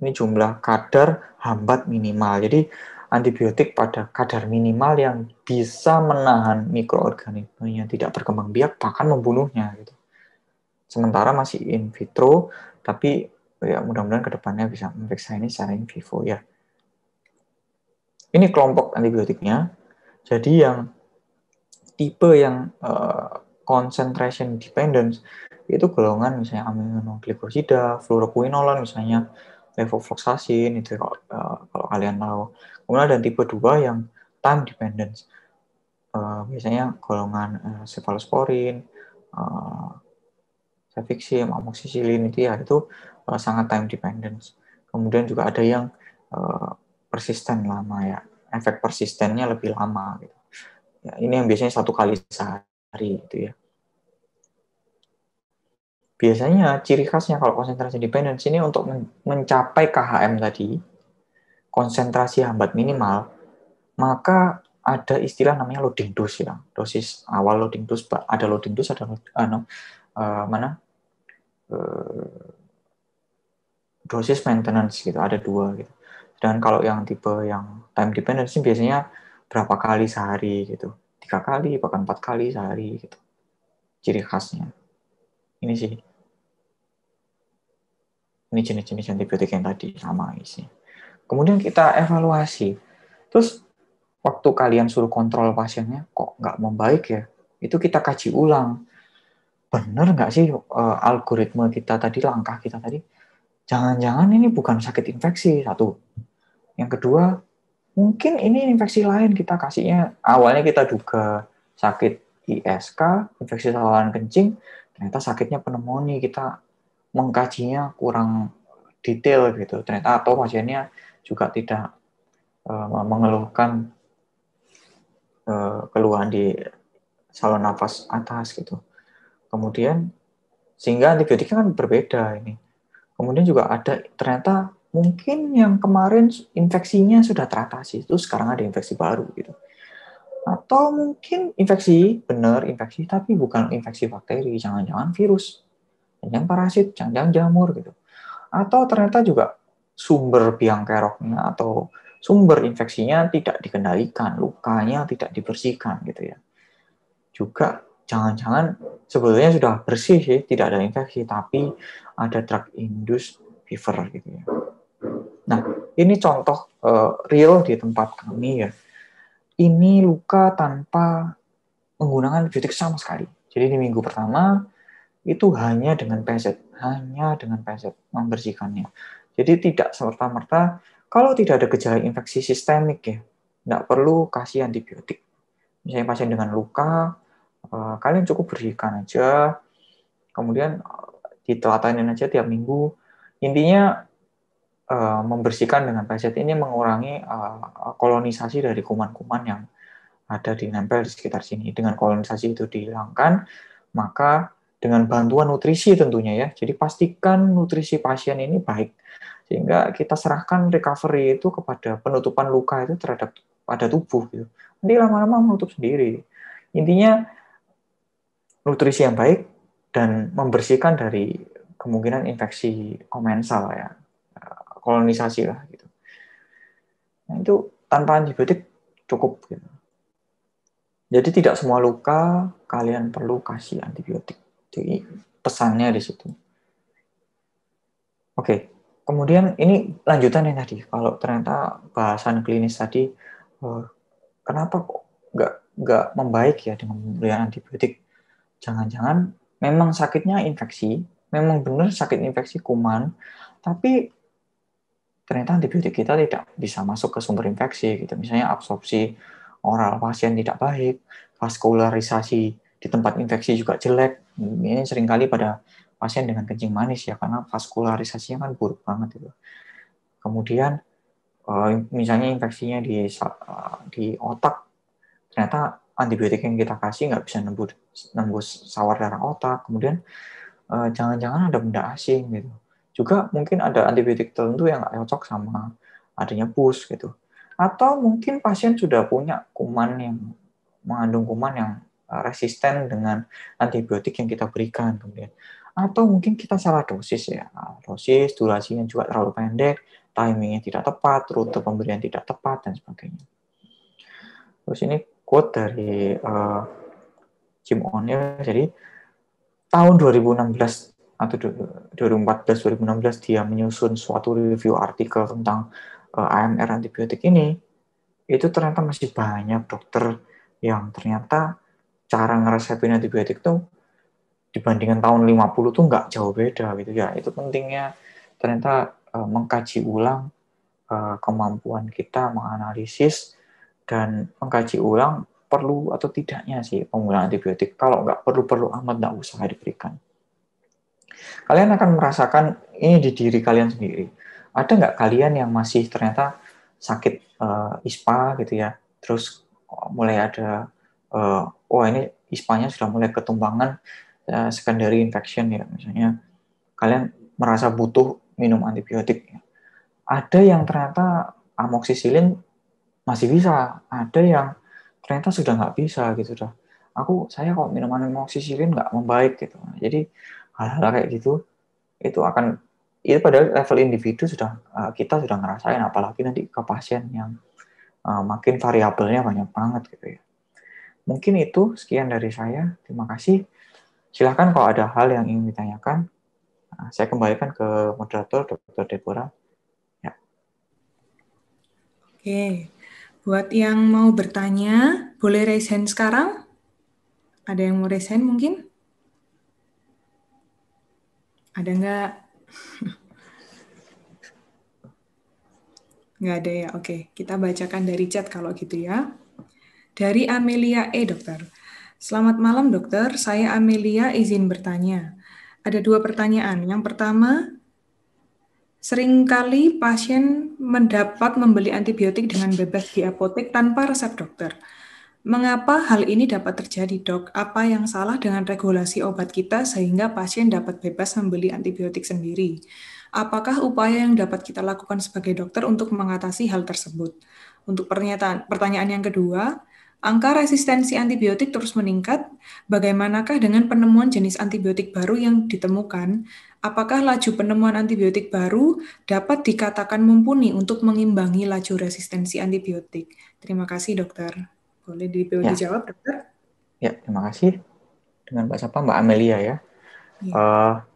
ini jumlah kadar hambat minimal. Jadi antibiotik pada kadar minimal yang bisa menahan mikroorganisme yang tidak berkembang biak bahkan membunuhnya gitu. Sementara masih in vitro tapi Gitu ya mudah-mudahan kedepannya bisa memeriksa ini secara in vivo ya. Ini kelompok antibiotiknya. Jadi yang tipe yang uh, concentration dependence itu golongan misalnya aminoglikosida, fluoroquinolon misalnya, levofloxacin itu kalau, uh, kalau kalian tahu. Kemudian ada tipe dua yang time dependence. Uh, biasanya golongan uh, cephalosporin, uh, cefixim, amoxicillin itu ya itu Eh, sangat time dependent. Kemudian juga ada yang uh, persisten lama ya, efek persistennya lebih lama gitu. Ya, ini yang biasanya satu kali sehari itu ya. Biasanya ciri khasnya kalau konsentrasi dependent ini untuk men mencapai KHM tadi, konsentrasi hambat minimal, maka ada istilah namanya loading dose ya dosis awal loading dose ada loading dose ada uh, no, uh, mana dosis maintenance gitu ada dua gitu dan kalau yang tipe yang time dependent sih biasanya berapa kali sehari gitu tiga kali bahkan empat kali sehari gitu ciri khasnya ini sih ini jenis-jenis antibiotik yang tadi sama isi kemudian kita evaluasi terus waktu kalian suruh kontrol pasiennya kok nggak membaik ya itu kita kaji ulang bener nggak sih uh, algoritma kita tadi langkah kita tadi jangan-jangan ini bukan sakit infeksi satu. Yang kedua, mungkin ini infeksi lain kita kasihnya. Awalnya kita duga sakit ISK, infeksi saluran kencing, ternyata sakitnya pneumonia. Kita mengkajinya kurang detail gitu. Ternyata atau pasiennya juga tidak uh, mengeluhkan uh, keluhan di saluran nafas atas gitu. Kemudian sehingga antibiotiknya kan berbeda ini Kemudian juga ada ternyata mungkin yang kemarin infeksinya sudah teratasi itu sekarang ada infeksi baru gitu. Atau mungkin infeksi, benar infeksi, tapi bukan infeksi bakteri, jangan-jangan virus, jangan parasit, jangan-jangan jamur gitu. Atau ternyata juga sumber biang keroknya atau sumber infeksinya tidak dikendalikan, lukanya tidak dibersihkan gitu ya. Juga jangan-jangan sebetulnya sudah bersih sih, tidak ada infeksi, tapi ada drug induced fever gitu ya. Nah, ini contoh uh, real di tempat kami ya. Ini luka tanpa menggunakan antibiotik sama sekali. Jadi di minggu pertama itu hanya dengan peset, hanya dengan peset membersihkannya. Jadi tidak serta-merta kalau tidak ada gejala infeksi sistemik ya, nggak perlu kasih antibiotik. Misalnya pasien dengan luka, Eh, kalian cukup berikan aja kemudian eh, ditelatanin aja tiap minggu intinya eh, membersihkan dengan pajak ini mengurangi kolonisasi dari kuman-kuman yang ada di nempel di sekitar sini dengan kolonisasi itu dihilangkan maka dengan bantuan nutrisi tentunya ya jadi pastikan nutrisi pasien ini baik sehingga kita serahkan recovery itu kepada penutupan luka itu terhadap pada tubuh gitu nanti lama-lama menutup sendiri intinya nutrisi yang baik dan membersihkan dari kemungkinan infeksi komensal ya kolonisasi lah gitu nah, itu tanpa antibiotik cukup gitu jadi tidak semua luka kalian perlu kasih antibiotik jadi pesannya di situ oke kemudian ini lanjutan yang tadi kalau ternyata bahasan klinis tadi eh, kenapa kok nggak nggak membaik ya dengan pemberian antibiotik jangan-jangan memang sakitnya infeksi, memang benar sakit infeksi kuman, tapi ternyata antibiotik kita tidak bisa masuk ke sumber infeksi gitu. Misalnya absorpsi oral pasien tidak baik, vaskularisasi di tempat infeksi juga jelek. Ini seringkali pada pasien dengan kencing manis ya karena vaskularisasinya kan buruk banget itu. Kemudian eh, misalnya infeksinya di eh, di otak ternyata antibiotik yang kita kasih nggak bisa nembus, nembus sawar darah otak, kemudian eh, jangan-jangan ada benda asing gitu. Juga mungkin ada antibiotik tertentu yang nggak cocok sama adanya pus gitu. Atau mungkin pasien sudah punya kuman yang mengandung kuman yang eh, resisten dengan antibiotik yang kita berikan kemudian. Atau mungkin kita salah dosis ya, ah, dosis durasinya juga terlalu pendek, timingnya tidak tepat, rute pemberian tidak tepat dan sebagainya. Terus ini quote dari uh, Jim O'Neill jadi tahun 2016 atau 2014 2016 dia menyusun suatu review artikel tentang uh, eh, AMR antibiotik ini itu ternyata masih banyak dokter yang ternyata cara ngeresepin antibiotik tuh dibandingkan tahun 50 tuh nggak jauh beda gitu ya itu pentingnya ternyata uh, mengkaji ulang uh, kemampuan kita menganalisis dan mengkaji ulang perlu atau tidaknya sih penggunaan antibiotik. Kalau nggak perlu-perlu amat, nggak usah diberikan. Kalian akan merasakan ini di diri kalian sendiri. Ada nggak kalian yang masih ternyata sakit uh, ispa gitu ya, terus mulai ada, uh, oh ini ispanya sudah mulai ketumbangan, uh, eh, secondary infection ya misalnya. Kalian merasa butuh minum antibiotik. Ada yang ternyata amoksisilin masih bisa ada yang ternyata sudah nggak bisa gitu dah aku saya kalau minuman amoksisilin nggak membaik gitu jadi hal-hal kayak gitu itu akan itu ya pada level individu sudah eh, kita sudah ngerasain apalagi nanti ke pasien yang eh, makin variabelnya banyak banget gitu ya mungkin itu sekian dari saya terima kasih silahkan kalau ada hal yang ingin ditanyakan eh, saya kembalikan ke moderator Dr. Deborah ya. oke Buat yang mau bertanya, boleh raise hand sekarang? Ada yang mau raise hand mungkin? Ada nggak? Nggak ada ya? Oke, kita bacakan dari chat kalau gitu ya. Dari Amelia E, dokter. Selamat malam, dokter. Saya Amelia izin bertanya. Ada dua pertanyaan. Yang pertama, Seringkali pasien mendapat membeli antibiotik dengan bebas di apotek tanpa resep dokter. Mengapa hal ini dapat terjadi, dok? Apa yang salah dengan regulasi obat kita sehingga pasien dapat bebas membeli antibiotik sendiri? Apakah upaya yang dapat kita lakukan sebagai dokter untuk mengatasi hal tersebut? Untuk pernyataan, pertanyaan yang kedua, Angka resistensi antibiotik terus meningkat. Bagaimanakah dengan penemuan jenis antibiotik baru yang ditemukan? Apakah laju penemuan antibiotik baru dapat dikatakan mumpuni untuk mengimbangi laju resistensi antibiotik? Terima kasih, dokter. Boleh dijawab, ya. dokter? Ya, terima kasih. Dengan Mbak Sapa, Mbak Amelia ya. ya. Uh, Oke,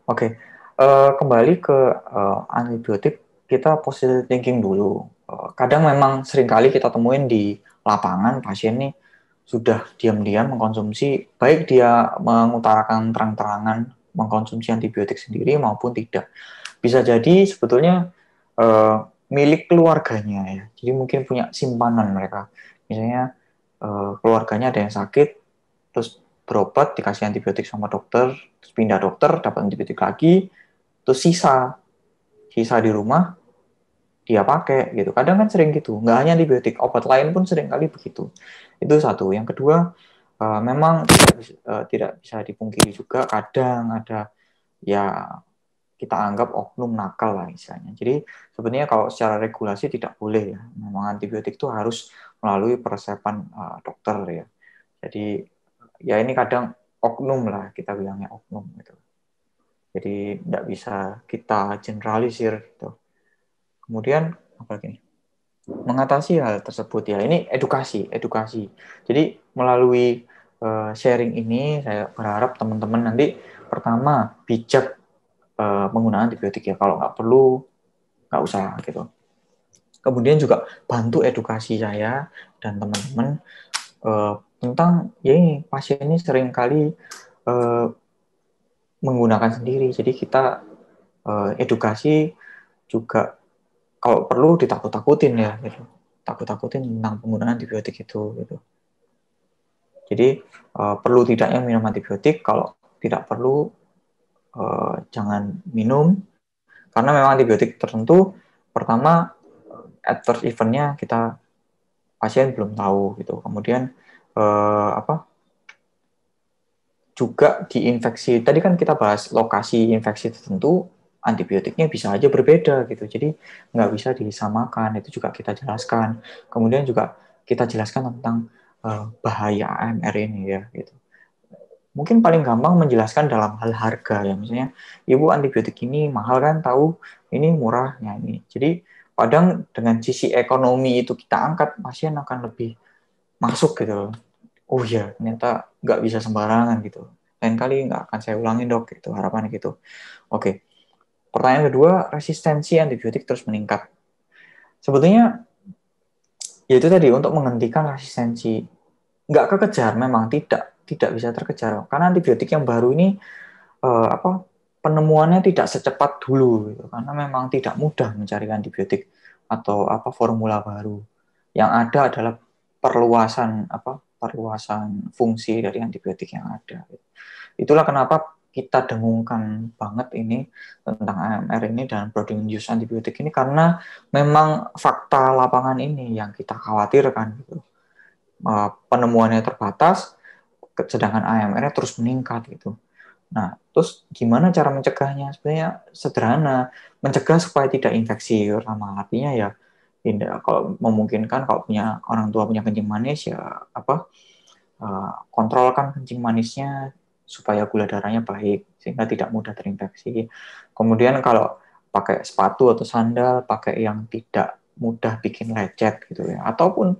okay. uh, eh, kembali ke uh, antibiotik, kita positive thinking dulu. Uh, kadang memang seringkali kita temuin di lapangan pasien nih sudah diam-diam mengkonsumsi baik dia mengutarakan terang-terangan mengkonsumsi antibiotik sendiri maupun tidak bisa jadi sebetulnya eh, milik keluarganya ya jadi mungkin punya simpanan mereka misalnya eh, keluarganya ada yang sakit terus berobat dikasih antibiotik sama dokter terus pindah dokter dapat antibiotik lagi terus sisa sisa di rumah dia pakai gitu. Kadang kan sering gitu. Nggak hanya antibiotik, obat lain pun sering kali begitu. Itu satu. Yang kedua, uh, memang tidak bisa, uh, eh, tidak bisa dipungkiri juga kadang ada ya kita anggap oknum nakal lah misalnya. Jadi sebenarnya kalau secara regulasi tidak boleh ya. Memang antibiotik itu harus melalui persepan uh, eh, dokter ya. Jadi ya ini kadang oknum lah kita bilangnya oknum gitu. Jadi tidak bisa kita generalisir gitu. Kemudian apa lagi Mengatasi hal tersebut ya. Ini edukasi, edukasi. Jadi melalui uh, sharing ini saya berharap teman-teman nanti pertama bijak uh, penggunaan antibiotik ya. Kalau nggak perlu nggak usah gitu. Kemudian juga bantu edukasi saya dan teman-teman uh, tentang ya ini pasien ini sering uh, menggunakan sendiri. Jadi kita uh, edukasi juga kalau perlu ditakut-takutin ya gitu takut-takutin tentang penggunaan antibiotik itu gitu jadi uh, perlu tidaknya minum antibiotik kalau tidak perlu uh, jangan minum karena memang antibiotik tertentu pertama eh, adverse eventnya kita pasien belum tahu gitu kemudian uh, apa juga diinfeksi tadi kan kita bahas lokasi infeksi tertentu antibiotiknya bisa aja berbeda gitu. Jadi nggak bisa disamakan. Itu juga kita jelaskan. Kemudian juga kita jelaskan tentang uh, bahaya AMR ini ya gitu. Mungkin paling gampang menjelaskan dalam hal harga ya misalnya ibu antibiotik ini mahal kan tahu ini murahnya ini. Jadi padang dengan sisi ekonomi itu kita angkat pasien akan lebih masuk gitu. Oh iya, ternyata nggak bisa sembarangan gitu lain kali nggak akan saya ulangin dok gitu harapan gitu oke Pertanyaan kedua, resistensi antibiotik terus meningkat. Sebetulnya, ya itu tadi untuk menghentikan resistensi. Nggak kekejar, memang tidak tidak bisa terkejar. Karena antibiotik yang baru ini eh, apa penemuannya tidak secepat dulu, gitu. karena memang tidak mudah mencari antibiotik atau apa formula baru. Yang ada adalah perluasan apa perluasan fungsi dari antibiotik yang ada. Itulah kenapa kita dengungkan banget ini tentang AMR ini dan broadening use antibiotik ini karena memang fakta lapangan ini yang kita khawatirkan gitu. Uh, penemuannya terbatas, sedangkan AMR-nya terus meningkat gitu. Nah, terus gimana cara mencegahnya? Sebenarnya sederhana, mencegah supaya tidak infeksi sama artinya ya tidak kalau memungkinkan kalau punya orang tua punya kencing manis ya apa uh, kontrolkan kencing manisnya supaya gula darahnya baik sehingga tidak mudah terinfeksi. Kemudian kalau pakai sepatu atau sandal, pakai yang tidak mudah bikin lecet gitu ya, ataupun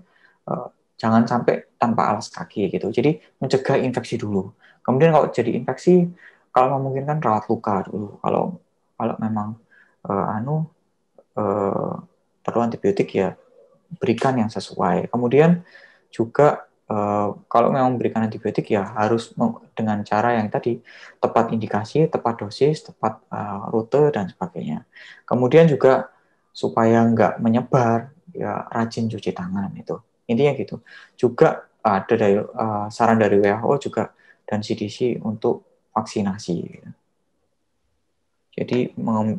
eh, jangan sampai tanpa alas kaki gitu. Jadi mencegah infeksi dulu. Kemudian kalau jadi infeksi, kalau memungkinkan rawat luka dulu. Kalau kalau memang eh, anu eh, perlu antibiotik ya berikan yang sesuai. Kemudian juga Eh, kalau memang memberikan antibiotik ya harus dengan cara yang tadi tepat indikasi, tepat dosis, tepat uh, rute dan sebagainya. Kemudian juga supaya nggak menyebar ya rajin cuci tangan itu intinya gitu. Juga ada dari uh, saran dari WHO juga dan CDC untuk vaksinasi. Jadi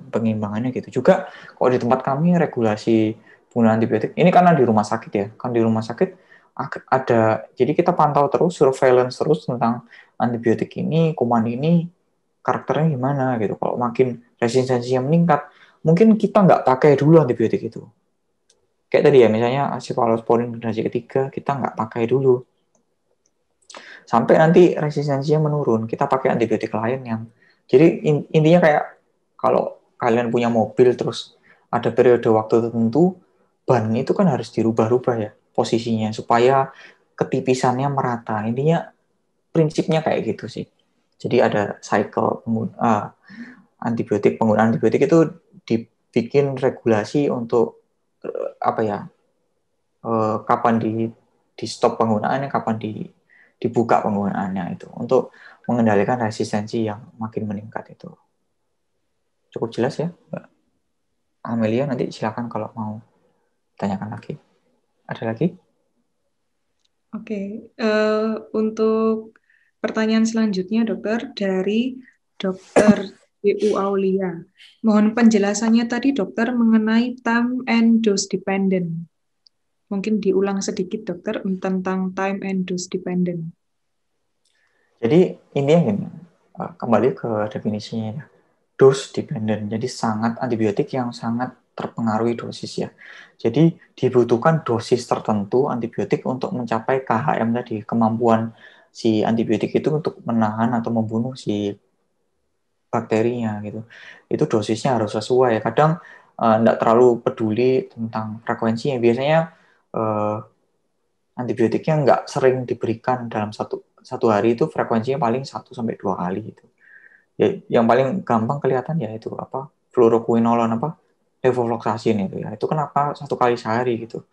pengimbangannya gitu. Juga kalau di tempat kami regulasi penggunaan antibiotik ini karena di rumah sakit ya, kan di rumah sakit ada jadi kita pantau terus surveillance terus tentang antibiotik ini kuman ini karakternya gimana gitu kalau makin resistensinya meningkat mungkin kita nggak pakai dulu antibiotik itu kayak tadi ya misalnya asipalosporin generasi ketiga kita nggak pakai dulu sampai nanti resistensinya menurun kita pakai antibiotik lain yang jadi intinya kayak kalau kalian punya mobil terus ada periode waktu tertentu ban itu kan harus dirubah-rubah ya posisinya supaya ketipisannya merata. Intinya prinsipnya kayak gitu sih. Jadi ada cycle pengguna, uh, antibiotik penggunaan antibiotik itu dibikin regulasi untuk uh, apa ya? Uh, kapan di di stop penggunaannya, kapan di dibuka penggunaannya itu untuk mengendalikan resistensi yang makin meningkat itu. Cukup jelas ya, Amelia nanti silakan kalau mau tanyakan lagi. Ada lagi? Oke, okay. uh, eh, untuk pertanyaan selanjutnya dokter dari dokter Bu Aulia. Mohon penjelasannya tadi dokter mengenai time and dose dependent. Mungkin diulang sedikit dokter tentang time and dose dependent. Jadi yang yang eh, kembali ke definisinya ya. Dose dependent, jadi sangat antibiotik yang sangat terpengaruhi dosis ya. Jadi dibutuhkan dosis tertentu antibiotik untuk mencapai KHM tadi kemampuan si antibiotik itu untuk menahan atau membunuh si bakterinya gitu. Itu dosisnya harus sesuai. Kadang tidak eh, uh, terlalu peduli tentang frekuensinya. Biasanya uh, antibiotiknya nggak sering diberikan dalam satu satu hari itu frekuensinya paling 1 sampai dua kali gitu. Ya, yang paling gampang kelihatan ya itu apa fluoroquinolon apa levofloxacin itu ya. Itu kenapa satu kali sehari gitu?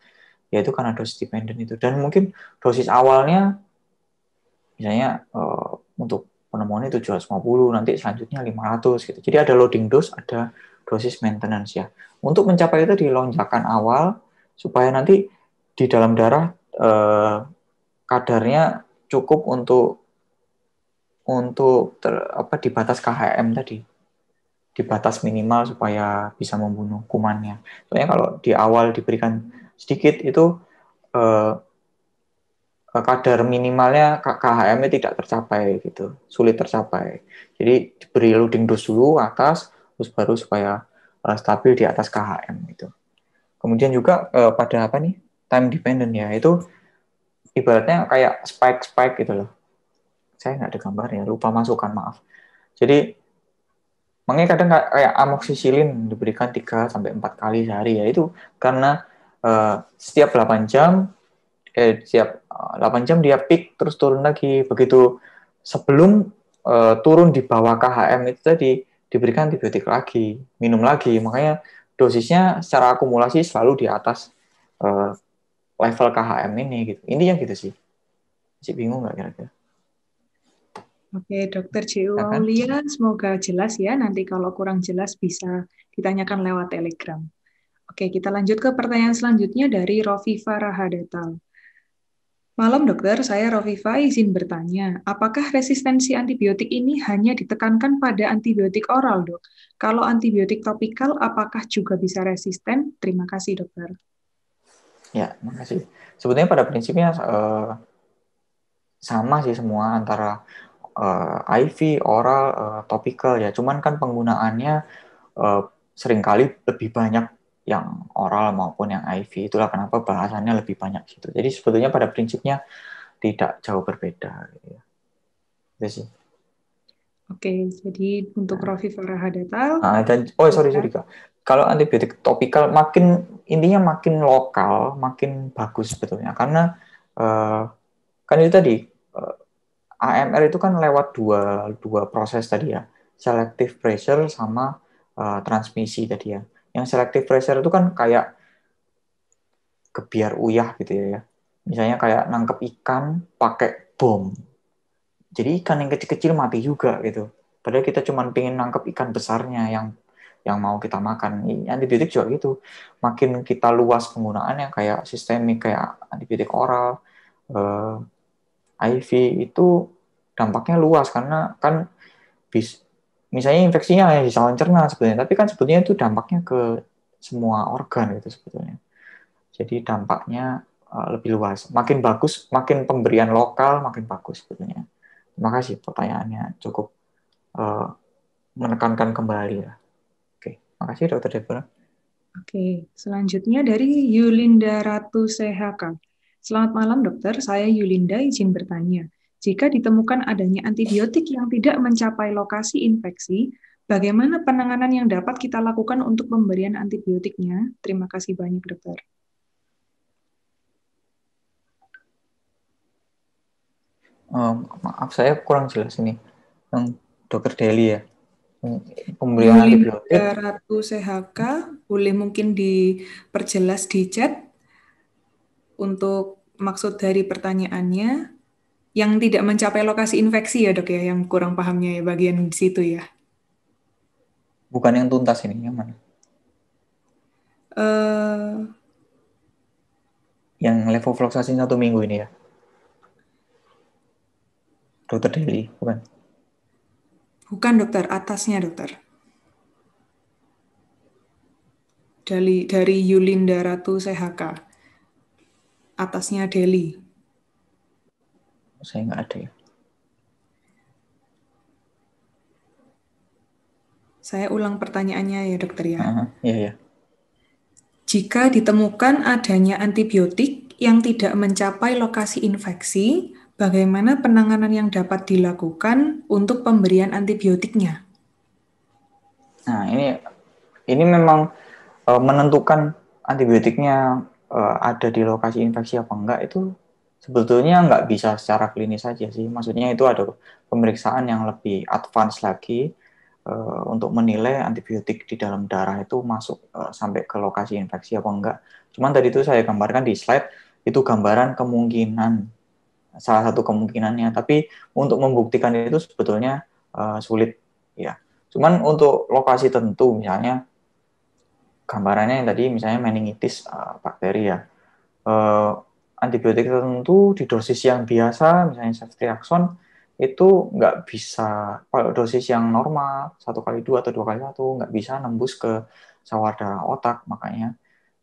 ya itu karena dosis dependen itu. Dan mungkin dosis awalnya misalnya uh, untuk pneumonia 750, nanti selanjutnya 500 gitu. Jadi ada loading dose, ada dosis maintenance ya. Untuk mencapai itu di lonjakan awal supaya nanti di dalam darah eh, kadarnya cukup untuk untuk ter, apa di batas KHM tadi di batas minimal supaya bisa membunuh kumannya. Soalnya kalau di awal diberikan sedikit itu eh, eh kadar minimalnya KHM-nya tidak tercapai gitu, sulit tercapai. Jadi diberi loading dose dulu atas, terus baru supaya eh, stabil di atas KHM itu. Kemudian juga eh, pada apa nih time dependent ya itu ibaratnya kayak spike spike gitu loh. Saya nggak ada gambarnya, lupa masukkan maaf. Jadi Makanya kadang kayak amoksisilin diberikan 3 sampai 4 kali sehari ya itu karena uh, setiap 8 jam eh setiap 8 eh, jam dia peak terus turun lagi. Begitu sebelum uh, turun di bawah KHM itu tadi diberikan antibiotik lagi, minum lagi. Makanya dosisnya secara akumulasi selalu di atas uh, level KHM ini gitu. ini yang gitu sih. Masih bingung nggak kira-kira? Oke, Dokter JU ya kan? Aulia, semoga jelas ya. Nanti kalau kurang jelas bisa ditanyakan lewat Telegram. Oke, kita lanjut ke pertanyaan selanjutnya dari Rofifa Rahadatal. Malam dokter, saya Rofifa izin bertanya, apakah resistensi antibiotik ini hanya ditekankan pada antibiotik oral dok? Kalau antibiotik topikal, apakah juga bisa resisten? Terima kasih dokter. Ya, makasih. Sebetulnya pada prinsipnya eh, sama sih semua antara uh, eh, IV, oral, uh, eh, topikal ya. Cuman kan penggunaannya uh, seringkali lebih banyak yang oral maupun yang IV. Itulah kenapa bahasannya lebih banyak gitu. Jadi sebetulnya pada prinsipnya tidak jauh berbeda. Gitu. Ya. gitu Oke, okay, jadi untuk Rofi Farahadatal. Nah, ah, dan oh sorry sorry kak. Kalau antibiotik topikal makin intinya makin lokal, makin bagus sebetulnya karena uh, kan itu tadi uh, AMR itu kan lewat dua dua proses tadi ya, selective pressure sama uh, transmisi tadi ya. Yang selective pressure itu kan kayak kebiar uyah gitu ya. Misalnya kayak nangkep ikan pakai bom. Jadi ikan yang kecil-kecil mati juga gitu. Padahal kita cuma pengen nangkep ikan besarnya yang yang mau kita makan. Antibiotik juga gitu. Makin kita luas penggunaannya kayak sistemik kayak antibiotik oral, eh, HIV itu dampaknya luas karena kan bis, misalnya infeksinya hanya di saluran cerna sebenarnya, tapi kan sebetulnya itu dampaknya ke semua organ gitu sebetulnya. Jadi dampaknya uh, lebih luas. Makin bagus, makin pemberian lokal makin bagus sebetulnya. Terima kasih pertanyaannya cukup uh, menekankan kembali ya Oke, terima kasih Dokter Deborah. Oke, selanjutnya dari Yulinda Ratu CHK. Selamat malam dokter, saya Yulinda izin bertanya. Jika ditemukan adanya antibiotik yang tidak mencapai lokasi infeksi, bagaimana penanganan yang dapat kita lakukan untuk pemberian antibiotiknya? Terima kasih banyak dokter. Um, maaf saya kurang jelas ini. Yang dokter Deli ya pemberian antibiotik. Ratu CHK boleh mungkin diperjelas di chat untuk maksud dari pertanyaannya yang tidak mencapai lokasi infeksi ya dok ya yang kurang pahamnya ya bagian di situ ya bukan yang tuntas ini yang mana uh, yang levofloxacin satu minggu ini ya dokter Deli bukan bukan dokter atasnya dokter dari dari Yulinda Ratu CHK atasnya Delhi. Saya nggak ada ya. Saya ulang pertanyaannya ya dokter ya. Uh, Yeah, yeah. Iya. Jika ditemukan adanya antibiotik yang tidak mencapai lokasi infeksi, bagaimana penanganan yang dapat dilakukan untuk pemberian antibiotiknya? Nah, ini ini memang eh, menentukan antibiotiknya uh, ada di lokasi infeksi apa enggak itu sebetulnya nggak bisa secara klinis saja sih. Maksudnya itu ada pemeriksaan yang lebih advance lagi uh, untuk menilai antibiotik di dalam darah itu masuk uh, sampai ke lokasi infeksi apa enggak. Cuman tadi itu saya gambarkan di slide itu gambaran kemungkinan salah satu kemungkinannya. Tapi untuk membuktikan itu sebetulnya uh, sulit ya. Cuman untuk lokasi tentu misalnya gambarannya yang tadi misalnya meningitis uh, bakteri ya. Uh, antibiotik tertentu di dosis yang biasa, misalnya ceftriaxone, itu nggak bisa, kalau dosis yang normal, satu kali dua atau dua kali satu, nggak bisa nembus ke sawar darah otak, makanya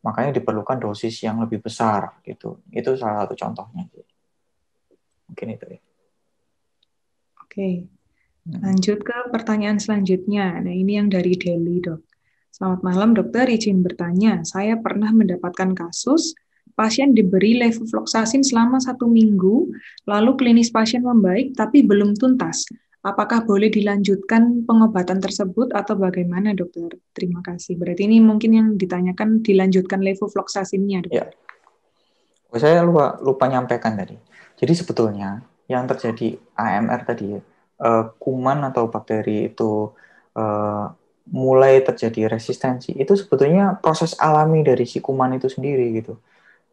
makanya diperlukan dosis yang lebih besar gitu. Itu salah satu contohnya. Mungkin itu ya. Oke, hmm. lanjut ke pertanyaan selanjutnya. Nah ini yang dari Delhi dok. Selamat malam dokter, izin bertanya. Saya pernah mendapatkan kasus pasien diberi levofloxacin selama satu minggu, lalu klinis pasien membaik tapi belum tuntas. Apakah boleh dilanjutkan pengobatan tersebut atau bagaimana dokter? Terima kasih. Berarti ini mungkin yang ditanyakan dilanjutkan levofloxacinnya dokter. Ya. Oh, saya lupa, lupa nyampaikan tadi. Jadi sebetulnya yang terjadi AMR tadi, uh, kuman atau bakteri itu uh, mulai terjadi resistensi itu sebetulnya proses alami dari si kuman itu sendiri gitu.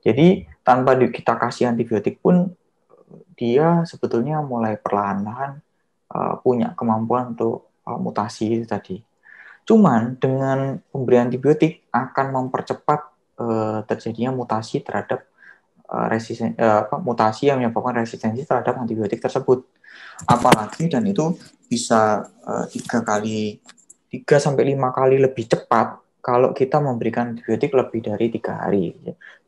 Jadi tanpa kita kasih antibiotik pun dia sebetulnya mulai perlahan-lahan uh, punya kemampuan untuk uh, mutasi itu tadi. Cuman dengan pemberian antibiotik akan mempercepat uh, terjadinya mutasi terhadap resisten apa, mutasi yang menyebabkan resistensi terhadap antibiotik tersebut. Apalagi dan itu bisa uh, tiga kali 3 sampai 5 kali lebih cepat kalau kita memberikan antibiotik lebih dari tiga hari.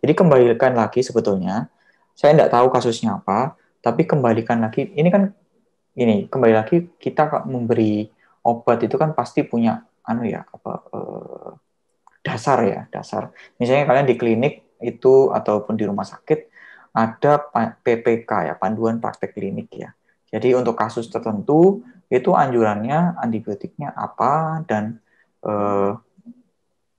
Jadi kembalikan lagi sebetulnya, saya tidak tahu kasusnya apa, tapi kembalikan lagi, ini kan ini kembali lagi kita memberi obat itu kan pasti punya anu ya apa eh, dasar ya dasar. Misalnya kalian di klinik itu ataupun di rumah sakit ada PPK ya panduan praktek klinik ya. Jadi untuk kasus tertentu itu anjurannya antibiotiknya apa dan eh,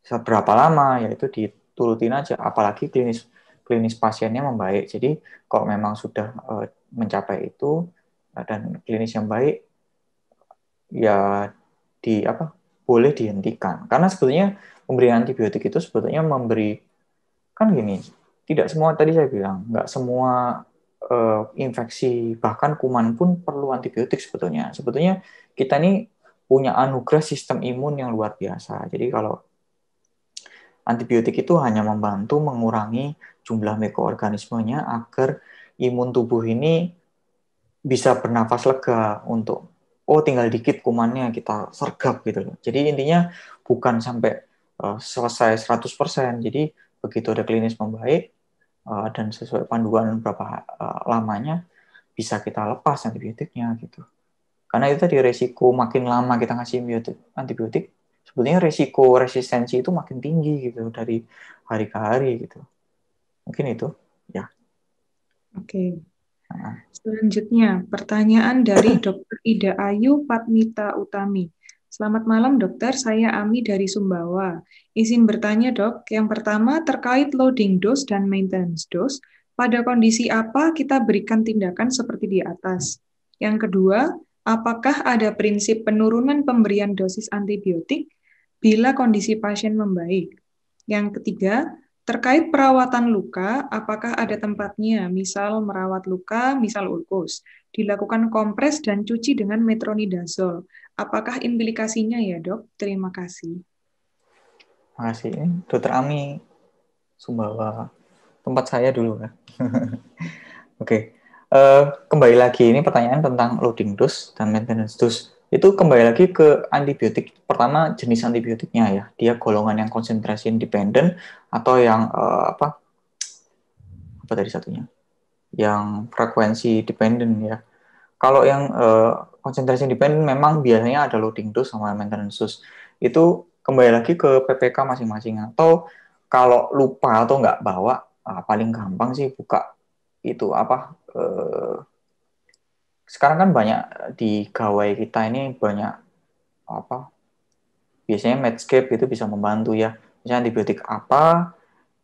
seberapa lama yaitu diturutin aja apalagi klinis klinis pasiennya membaik jadi kalau memang sudah eh, mencapai itu eh, dan klinis yang baik ya di apa boleh dihentikan karena sebetulnya pemberian antibiotik itu sebetulnya memberi kan gini tidak semua tadi saya bilang nggak semua uh, infeksi bahkan kuman pun perlu antibiotik sebetulnya. Sebetulnya kita ini punya anugerah sistem imun yang luar biasa. Jadi kalau antibiotik itu hanya membantu mengurangi jumlah mikroorganismenya agar imun tubuh ini bisa bernafas lega untuk oh tinggal dikit kumannya kita sergap gitu loh. Jadi intinya bukan sampai uh, selesai 100%. Jadi begitu ada klinis membaik, Eh, dan sesuai panduan berapa uh, lamanya bisa kita lepas antibiotiknya gitu. Karena itu tadi resiko makin lama kita ngasih antibiotik, antibiotik sebetulnya resiko resistensi itu makin tinggi gitu dari hari ke hari gitu. Mungkin itu, ya. Oke. Okay. Selanjutnya, pertanyaan dari Dr. Ida Ayu Patmita Utami. Selamat malam dokter, saya Ami dari Sumbawa. Izin bertanya dok, yang pertama terkait loading dose dan maintenance dose, pada kondisi apa kita berikan tindakan seperti di atas? Yang kedua, apakah ada prinsip penurunan pemberian dosis antibiotik bila kondisi pasien membaik? Yang ketiga, Terkait perawatan luka, apakah ada tempatnya, misal merawat luka, misal ulkus, dilakukan kompres dan cuci dengan metronidazol. Apakah implikasinya ya dok? Terima kasih. Terima kasih. Dokter Ami Sumbawa, tempat saya dulu. Kan? Oke, okay. uh, eh, kembali lagi ini pertanyaan tentang loading dose dan maintenance dose itu kembali lagi ke antibiotik pertama jenis antibiotiknya ya dia golongan yang konsentrasi independen atau yang uh, apa apa tadi satunya yang frekuensi dependen ya kalau yang uh, konsentrasi independen memang biasanya ada loading dose sama maintenance dose itu kembali lagi ke PPK masing-masing atau kalau lupa atau nggak bawa uh, paling gampang sih buka itu apa uh, sekarang kan banyak eh, di gawai kita ini banyak apa biasanya Medscape itu bisa membantu ya misalnya antibiotik apa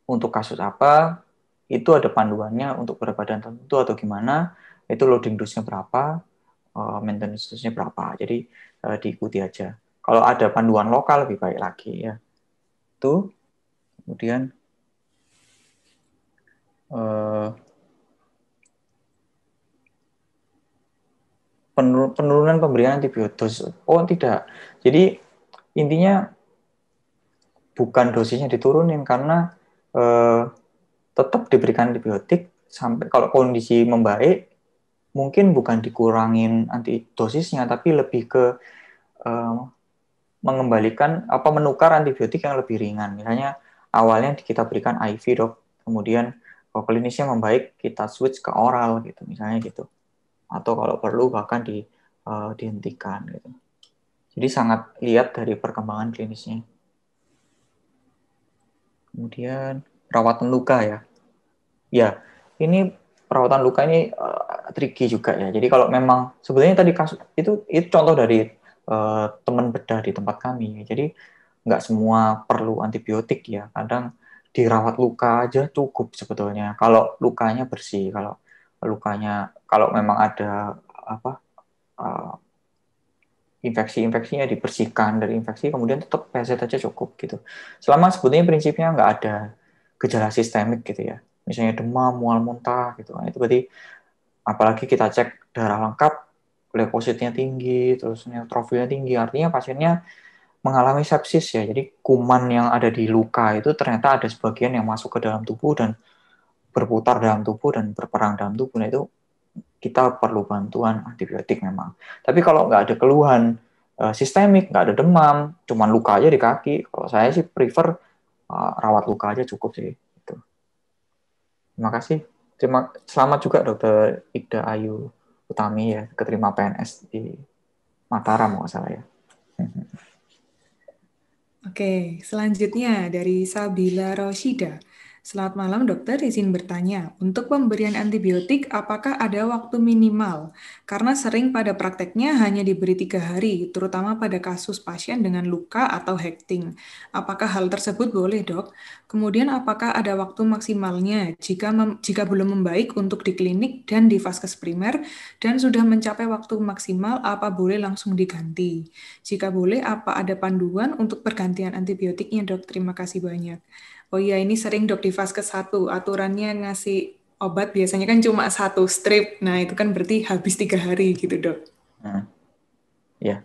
untuk kasus apa itu ada panduannya untuk berat badan tertentu atau gimana itu loading dose-nya berapa eh, maintenance dose berapa jadi eh, diikuti aja kalau ada panduan lokal lebih baik lagi ya itu kemudian penurunan pemberian antibiotik. Oh tidak. Jadi intinya bukan dosisnya diturunin karena eh, tetap diberikan antibiotik sampai kalau kondisi membaik mungkin bukan dikurangin anti dosisnya tapi lebih ke eh, mengembalikan apa menukar antibiotik yang lebih ringan. Misalnya awalnya kita berikan IV dok, kemudian kalau oh, klinisnya membaik kita switch ke oral gitu misalnya gitu atau kalau perlu bahkan di, uh, dihentikan gitu. Jadi sangat lihat dari perkembangan klinisnya. Kemudian perawatan luka ya. Ya, ini perawatan luka ini uh, tricky juga ya. Jadi kalau memang sebenarnya tadi kasus itu itu contoh dari uh, teman bedah di tempat kami. Jadi nggak semua perlu antibiotik ya. Kadang dirawat luka aja cukup sebetulnya. Kalau lukanya bersih, kalau lukanya kalau memang ada apa uh, infeksi-infeksinya dibersihkan dari infeksi, kemudian tetap PZ aja cukup gitu. Selama sebetulnya prinsipnya nggak ada gejala sistemik gitu ya, misalnya demam, mual muntah gitu, nah, itu berarti apalagi kita cek darah lengkap, leukositnya tinggi, terus neutrofilnya tinggi, artinya pasiennya mengalami sepsis ya, jadi kuman yang ada di luka itu ternyata ada sebagian yang masuk ke dalam tubuh dan berputar dalam tubuh dan berperang dalam tubuh, nah itu kita perlu bantuan antibiotik memang. Tapi kalau nggak ada keluhan uh, sistemik, nggak ada demam, cuman luka aja di kaki, kalau saya sih prefer uh, rawat luka aja cukup sih. Itu. Terima kasih. Terima, selamat juga Dokter Ida Ayu Utami ya, keterima PNS di Mataram nggak salah ya. Oke, selanjutnya dari Sabila Roshida. Selamat malam dokter, izin bertanya. Untuk pemberian antibiotik, apakah ada waktu minimal? Karena sering pada prakteknya hanya diberi tiga hari, terutama pada kasus pasien dengan luka atau hekting. Apakah hal tersebut boleh dok? Kemudian apakah ada waktu maksimalnya jika mem jika belum membaik untuk di klinik dan di vaskes primer dan sudah mencapai waktu maksimal, apa boleh langsung diganti? Jika boleh, apa ada panduan untuk pergantian antibiotiknya dok? Terima kasih banyak oh iya ini sering dok ke satu aturannya ngasih obat biasanya kan cuma satu strip nah itu kan berarti habis tiga hari gitu dok hmm. ya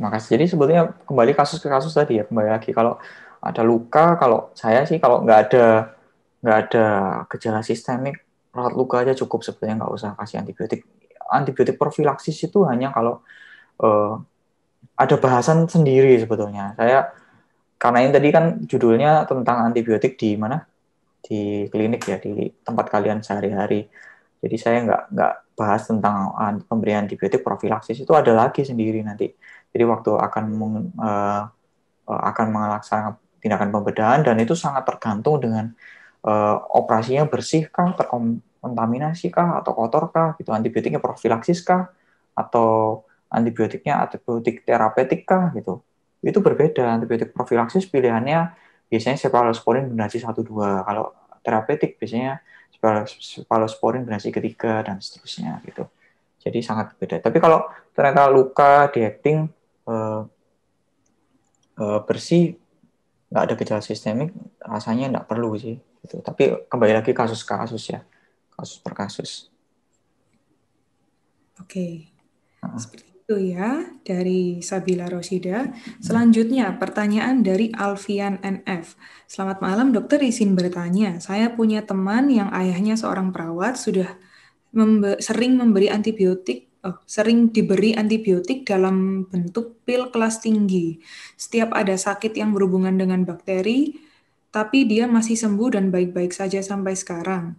makasih jadi sebetulnya kembali kasus ke kasus tadi ya kembali lagi kalau ada luka kalau saya sih kalau nggak ada nggak ada gejala sistemik rawat luka aja cukup sebetulnya nggak usah kasih antibiotik antibiotik profilaksis itu hanya kalau uh, ada bahasan sendiri sebetulnya saya karena ini tadi kan judulnya tentang antibiotik di mana di klinik ya di tempat kalian sehari-hari. Jadi saya nggak nggak bahas tentang pemberian antibiotik profilaksis itu ada lagi sendiri nanti. Jadi waktu akan meng, uh, akan melaksanakan tindakan pembedahan dan itu sangat tergantung dengan uh, operasinya bersihkah, terkontaminasikah, terkontaminasi kah, atau kotorkah kah, gitu antibiotiknya profilaksis kah, atau antibiotiknya antibiotik terapeutik kah, gitu itu berbeda. Antibiotik profilaksis pilihannya biasanya cephalosporin generasi 1 2. Kalau terapeutik biasanya cephalosporin generasi ketiga dan seterusnya gitu. Jadi sangat berbeda Tapi kalau ternyata luka di eh, eh, bersih nggak ada gejala sistemik rasanya nggak perlu sih gitu. Tapi kembali lagi kasus ke kasus ya. Kasus per kasus. Oke. Okay. Uh -huh. Seperti itu ya dari Sabila Rosida. Selanjutnya pertanyaan dari Alfian NF. Selamat malam dokter izin bertanya. Saya punya teman yang ayahnya seorang perawat sudah membe sering memberi antibiotik oh, sering diberi antibiotik dalam bentuk pil kelas tinggi. Setiap ada sakit yang berhubungan dengan bakteri, tapi dia masih sembuh dan baik-baik saja sampai sekarang.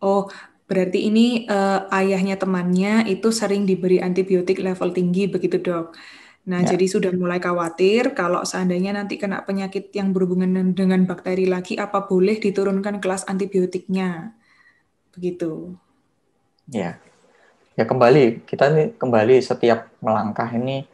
Oh, Berarti ini uh, ayahnya temannya itu sering diberi antibiotik level tinggi begitu dok. Nah, ya. jadi sudah mulai khawatir kalau seandainya nanti kena penyakit yang berhubungan dengan bakteri lagi, apa boleh diturunkan kelas antibiotiknya? Begitu. Ya, ya kembali kita ini kembali setiap melangkah ini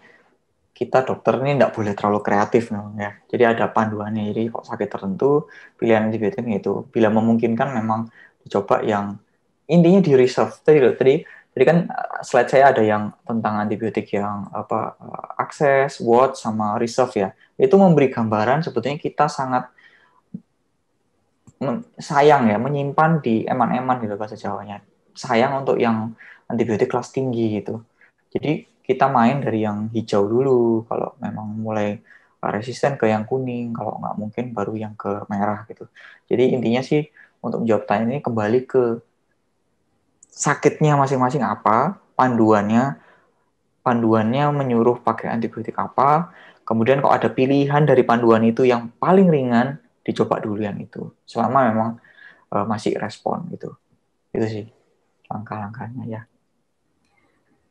kita dokter ini tidak boleh terlalu kreatif ya. Jadi ada panduannya. ini kok sakit tertentu pilihan antibiotiknya itu bila memungkinkan memang dicoba yang intinya di reserve tadi loh tadi jadi kan uh, slide saya ada yang tentang antibiotik yang apa uh, akses, watch sama reserve ya. Itu memberi gambaran sebetulnya kita sangat sayang ya menyimpan di eman-eman gitu bahasa Jawanya. Sayang untuk yang antibiotik kelas tinggi gitu. Jadi kita main dari yang hijau dulu kalau memang mulai uh, resisten ke yang kuning, kalau nggak mungkin baru yang ke merah gitu. Jadi intinya sih untuk menjawab tanya ini kembali ke sakitnya masing-masing apa, panduannya panduannya menyuruh pakai antibiotik apa, kemudian kalau ada pilihan dari panduan itu yang paling ringan dicoba dulu yang itu. Selama memang uh, masih respon gitu. Itu sih langkah-langkahnya ya.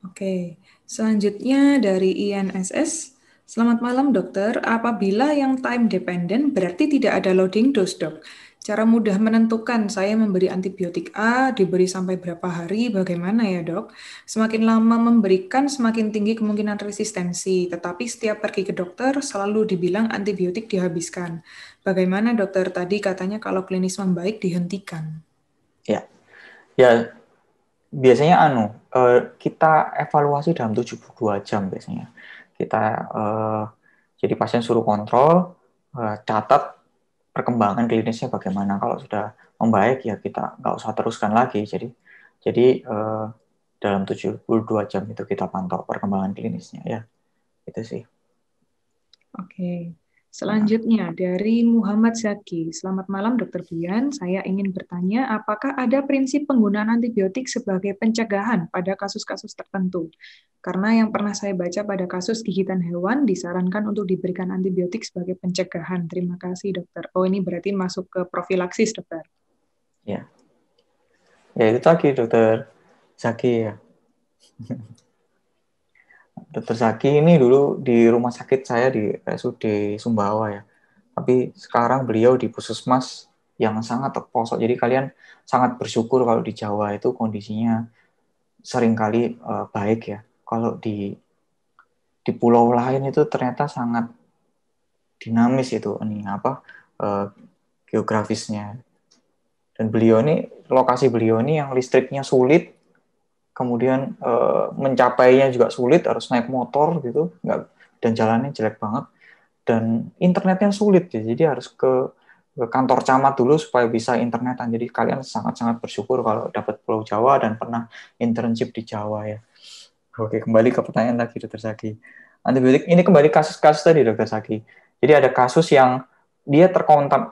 Oke, selanjutnya dari INSS. Selamat malam dokter, apabila yang time dependent berarti tidak ada loading dose dok. Cara mudah menentukan saya memberi antibiotik A diberi sampai berapa hari, bagaimana ya dok? Semakin lama memberikan, semakin tinggi kemungkinan resistensi. Tetapi setiap pergi ke dokter, selalu dibilang antibiotik dihabiskan. Bagaimana dokter tadi katanya kalau klinis membaik dihentikan? Ya, ya biasanya anu eh, kita evaluasi dalam 72 jam biasanya. Kita eh, jadi pasien suruh kontrol, eh, catat perkembangan klinisnya bagaimana. Kalau sudah membaik ya kita nggak usah teruskan lagi. Jadi jadi eh, dalam 72 jam itu kita pantau perkembangan klinisnya ya. Itu sih. Oke. Okay. Selanjutnya dari Muhammad Zaki. Selamat malam Dokter Bian. Saya ingin bertanya apakah ada prinsip penggunaan antibiotik sebagai pencegahan pada kasus-kasus tertentu? Karena yang pernah saya baca pada kasus gigitan hewan disarankan untuk diberikan antibiotik sebagai pencegahan. Terima kasih dokter. Oh ini berarti masuk ke profilaksis dokter. Ya. Ya itu lagi dokter Zaki ya. Dokter Zaki ini dulu di rumah sakit saya di RSUD Sumbawa ya. Tapi sekarang beliau di Puskesmas yang sangat terposok. Jadi kalian sangat bersyukur kalau di Jawa itu kondisinya seringkali uh, baik ya. Kalau di di pulau lain itu ternyata sangat dinamis itu ini apa uh, geografisnya. Dan beliau ini lokasi beliau ini yang listriknya sulit kemudian e, mencapainya juga sulit harus naik motor gitu nggak dan jalannya jelek banget dan internetnya sulit ya jadi harus ke, ke kantor camat dulu supaya bisa internetan jadi kalian sangat-sangat bersyukur kalau dapat Pulau Jawa dan pernah internship di Jawa ya oke kembali ke pertanyaan lagi dokter Saki antibiotik ini kembali kasus-kasus tadi dokter Saki jadi ada kasus yang dia terkontam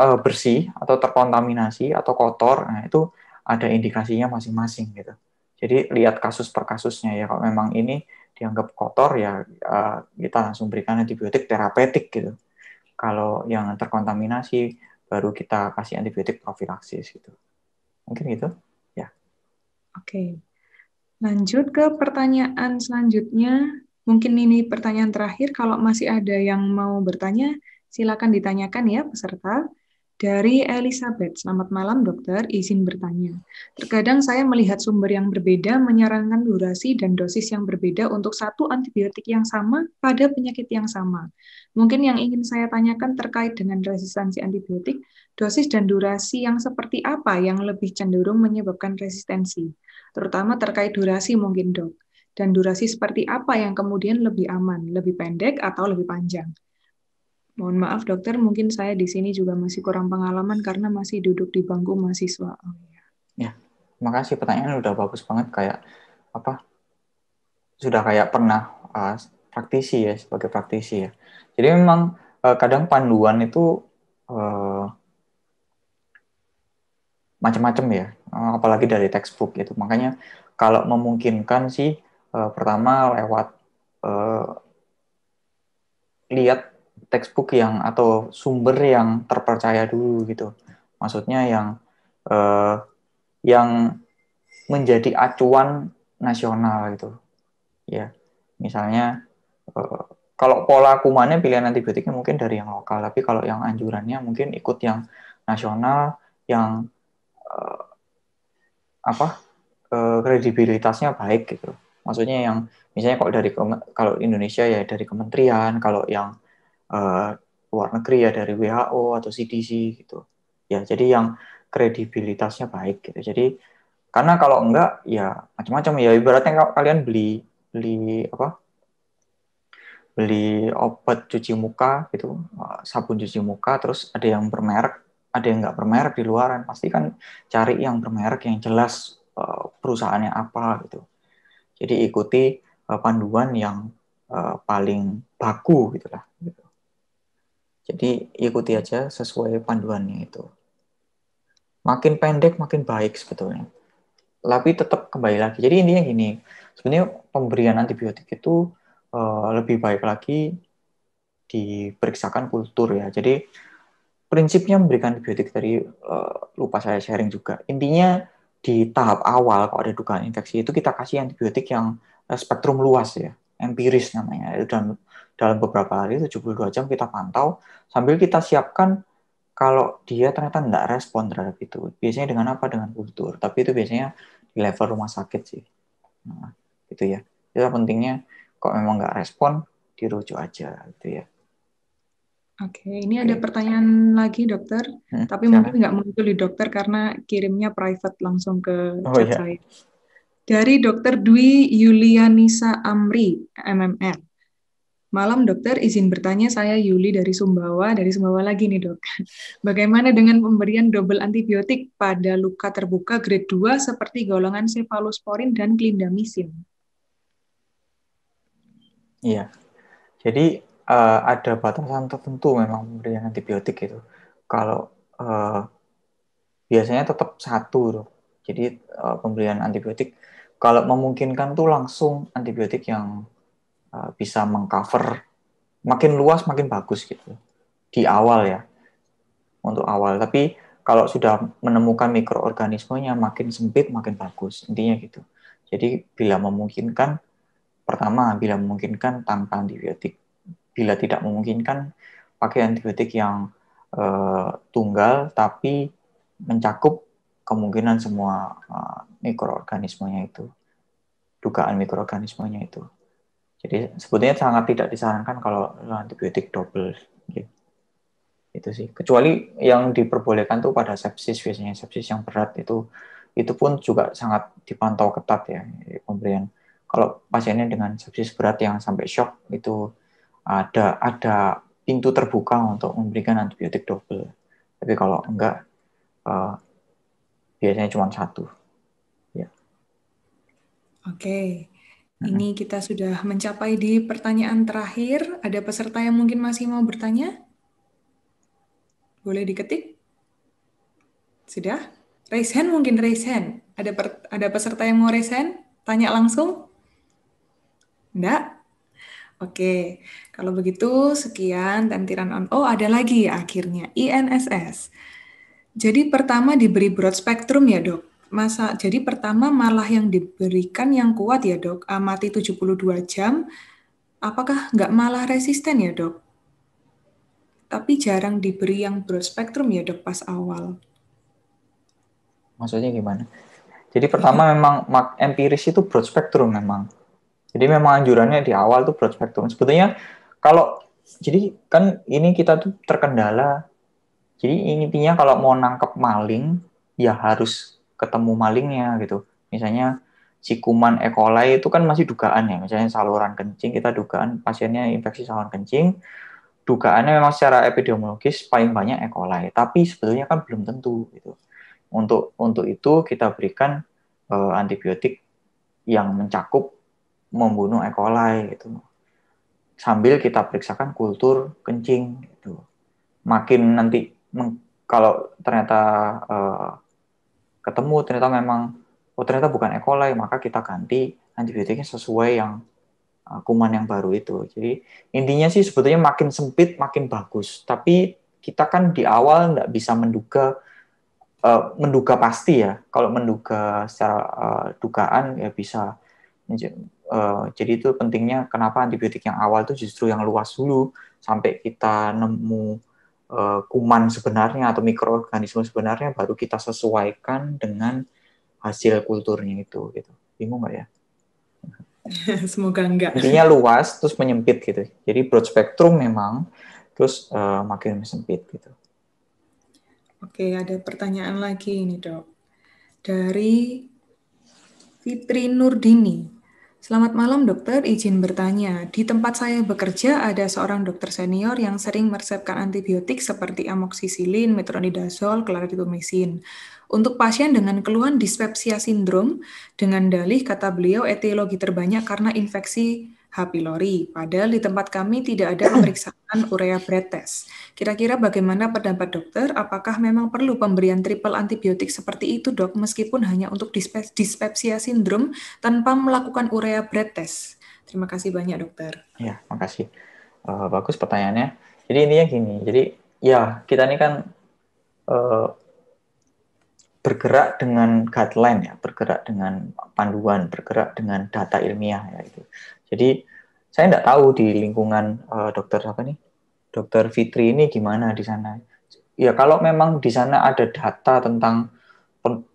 eh, bersih atau terkontaminasi atau kotor nah itu ada indikasinya masing-masing gitu jadi lihat kasus per kasusnya ya. Kalau memang ini dianggap kotor ya eh, kita langsung berikan antibiotik terapeutik gitu. Kalau yang terkontaminasi baru kita kasih antibiotik profilaksis gitu. Mungkin gitu. Ya. Oke. Lanjut ke pertanyaan selanjutnya. Mungkin ini pertanyaan terakhir kalau masih ada yang mau bertanya silakan ditanyakan ya peserta. Dari Elizabeth, selamat malam dokter, izin bertanya. Terkadang saya melihat sumber yang berbeda menyarankan durasi dan dosis yang berbeda untuk satu antibiotik yang sama pada penyakit yang sama. Mungkin yang ingin saya tanyakan terkait dengan resistensi antibiotik, dosis dan durasi yang seperti apa yang lebih cenderung menyebabkan resistensi, terutama terkait durasi mungkin dok. Dan durasi seperti apa yang kemudian lebih aman, lebih pendek atau lebih panjang? Mohon maaf dokter, mungkin saya di sini juga masih kurang pengalaman karena masih duduk di bangku mahasiswa. Oh, iya. ya. terima makasih pertanyaan udah bagus banget kayak apa sudah kayak pernah uh, praktisi ya sebagai praktisi ya. Jadi memang uh, kadang panduan itu uh, macam-macam ya, uh, apalagi dari textbook itu Makanya kalau memungkinkan sih uh, pertama lewat uh, lihat textbook yang atau sumber yang terpercaya dulu gitu. Maksudnya yang eh, yang menjadi acuan nasional gitu. Ya. Misalnya eh, kalau pola kumannya pilihan antibiotiknya mungkin dari yang lokal, tapi kalau yang anjurannya mungkin ikut yang nasional yang eh, apa? Eh, kredibilitasnya baik gitu. Maksudnya yang misalnya kalau dari kalau Indonesia ya dari kementerian, kalau yang uh, luar negeri ya dari WHO atau CDC gitu ya jadi yang kredibilitasnya baik gitu jadi karena kalau enggak ya macam-macam ya ibaratnya kalau kalian beli beli apa beli obat cuci muka gitu sabun cuci muka terus ada yang bermerek ada yang nggak bermerek di luaran pasti kan cari yang bermerek yang jelas eh, perusahaannya apa gitu jadi ikuti eh, panduan yang paling baku gitulah gitu. Jadi ikuti aja sesuai panduannya itu. Makin pendek makin baik sebetulnya. Tapi tetap kembali lagi. Jadi intinya gini, sebenarnya pemberian antibiotik itu uh, lebih baik lagi diperiksakan kultur ya. Jadi prinsipnya memberikan antibiotik tadi uh, lupa saya sharing juga. Intinya di tahap awal kalau ada dugaan infeksi itu kita kasih antibiotik yang eh, spektrum luas ya, empiris namanya. Dan dalam beberapa hari 72 jam kita pantau sambil kita siapkan kalau dia ternyata tidak respon terhadap itu. Biasanya dengan apa? Dengan kultur. Tapi itu biasanya di level rumah sakit sih. Nah, itu ya. Itu pentingnya kok memang nggak respon, dirujuk aja gitu ya. Oke, ini Oke. ada pertanyaan lagi dokter, hmm, tapi siapa? mungkin nggak muncul di dokter karena kirimnya private langsung ke oh, chat iya. saya. Dari dokter Dwi Yulianisa Amri, MMR. Malam dokter, izin bertanya saya Yuli dari Sumbawa, dari Sumbawa lagi nih dok. Bagaimana dengan pemberian double antibiotik pada luka terbuka grade 2 seperti golongan cephalosporin dan klindamisin? Iya, jadi uh, ada batasan tertentu memang pemberian antibiotik itu. Kalau uh, biasanya tetap satu dok. Jadi uh, pemberian antibiotik kalau memungkinkan tuh langsung antibiotik yang uh, bisa mengcover makin luas makin bagus gitu di awal ya untuk awal tapi kalau sudah menemukan mikroorganismenya makin sempit makin bagus intinya gitu jadi bila memungkinkan pertama bila memungkinkan tanpa antibiotik bila tidak memungkinkan pakai antibiotik yang uh, tunggal tapi mencakup kemungkinan semua uh, mikroorganismenya itu dugaan mikroorganismenya itu jadi sebetulnya sangat tidak disarankan kalau antibiotik double. Gitu. Itu sih. Kecuali yang diperbolehkan tuh pada sepsis biasanya sepsis yang berat itu itu pun juga sangat dipantau ketat ya pemberian. Kalau pasiennya dengan sepsis berat yang sampai shock itu ada ada pintu terbuka untuk memberikan antibiotik double. Tapi kalau enggak uh, biasanya cuma satu. Ya. Oke. Ini kita sudah mencapai di pertanyaan terakhir. Ada peserta yang mungkin masih mau bertanya? Boleh diketik? Sudah? Raise hand mungkin raise hand. Ada per, ada peserta yang mau raise hand? Tanya langsung? Enggak? Oke, kalau begitu sekian tantiran on. Oh, ada lagi akhirnya INSS. Jadi pertama diberi broad spectrum ya dok masa jadi pertama malah yang diberikan yang kuat ya dok amati ah, 72 jam apakah nggak malah resisten ya dok tapi jarang diberi yang broad spectrum ya dok pas awal maksudnya gimana jadi pertama ya. memang empiris itu broad spectrum memang jadi memang anjurannya di awal tuh broad spectrum sebetulnya kalau jadi kan ini kita tuh terkendala jadi intinya kalau mau nangkep maling ya harus ketemu malingnya gitu. Misalnya si kuman E. coli itu kan masih dugaan ya, misalnya saluran kencing kita dugaan pasiennya infeksi saluran kencing, dugaannya memang secara epidemiologis paling banyak E. coli, tapi sebetulnya kan belum tentu gitu. Untuk untuk itu kita berikan e, antibiotik yang mencakup membunuh E. coli gitu. Sambil kita periksakan kultur kencing gitu. Makin nanti kalau ternyata e, ketemu ternyata memang oh ternyata bukan E. coli maka kita ganti antibiotiknya sesuai yang uh, kuman yang baru itu. Jadi intinya sih sebetulnya makin sempit makin bagus. Tapi kita kan di awal nggak bisa menduga uh, menduga pasti ya. Kalau menduga secara uh, dugaan ya bisa uh, jadi itu pentingnya kenapa antibiotik yang awal itu justru yang luas dulu sampai kita nemu uh, kuman sebenarnya atau mikroorganisme sebenarnya baru kita sesuaikan dengan hasil kulturnya itu gitu bingung nggak ya semoga enggak intinya luas terus menyempit gitu jadi broad spectrum memang terus uh, makin sempit gitu oke ada pertanyaan lagi ini dok dari Fitri Nurdini Selamat malam dokter, izin bertanya. Di tempat saya bekerja ada seorang dokter senior yang sering meresepkan antibiotik seperti amoksisilin, metronidazol, clarithromycin. Untuk pasien dengan keluhan dispepsia sindrom, dengan dalih kata beliau etiologi terbanyak karena infeksi H. pylori, padahal di tempat kami tidak ada pemeriksaan urea breath test. Kira-kira bagaimana pendapat dokter? Apakah memang perlu pemberian triple antibiotik seperti itu, dok, meskipun hanya untuk dispe dispepsia sindrom tanpa melakukan urea breath test? Terima kasih banyak, dokter. Ya, makasih. Uh, bagus pertanyaannya. Jadi intinya gini, jadi ya kita ini kan uh, bergerak dengan guideline ya, bergerak dengan panduan, bergerak dengan data ilmiah ya itu. Jadi saya tidak tahu di lingkungan uh, dokter apa nih, dokter Fitri ini gimana di sana. Ya kalau memang di sana ada data tentang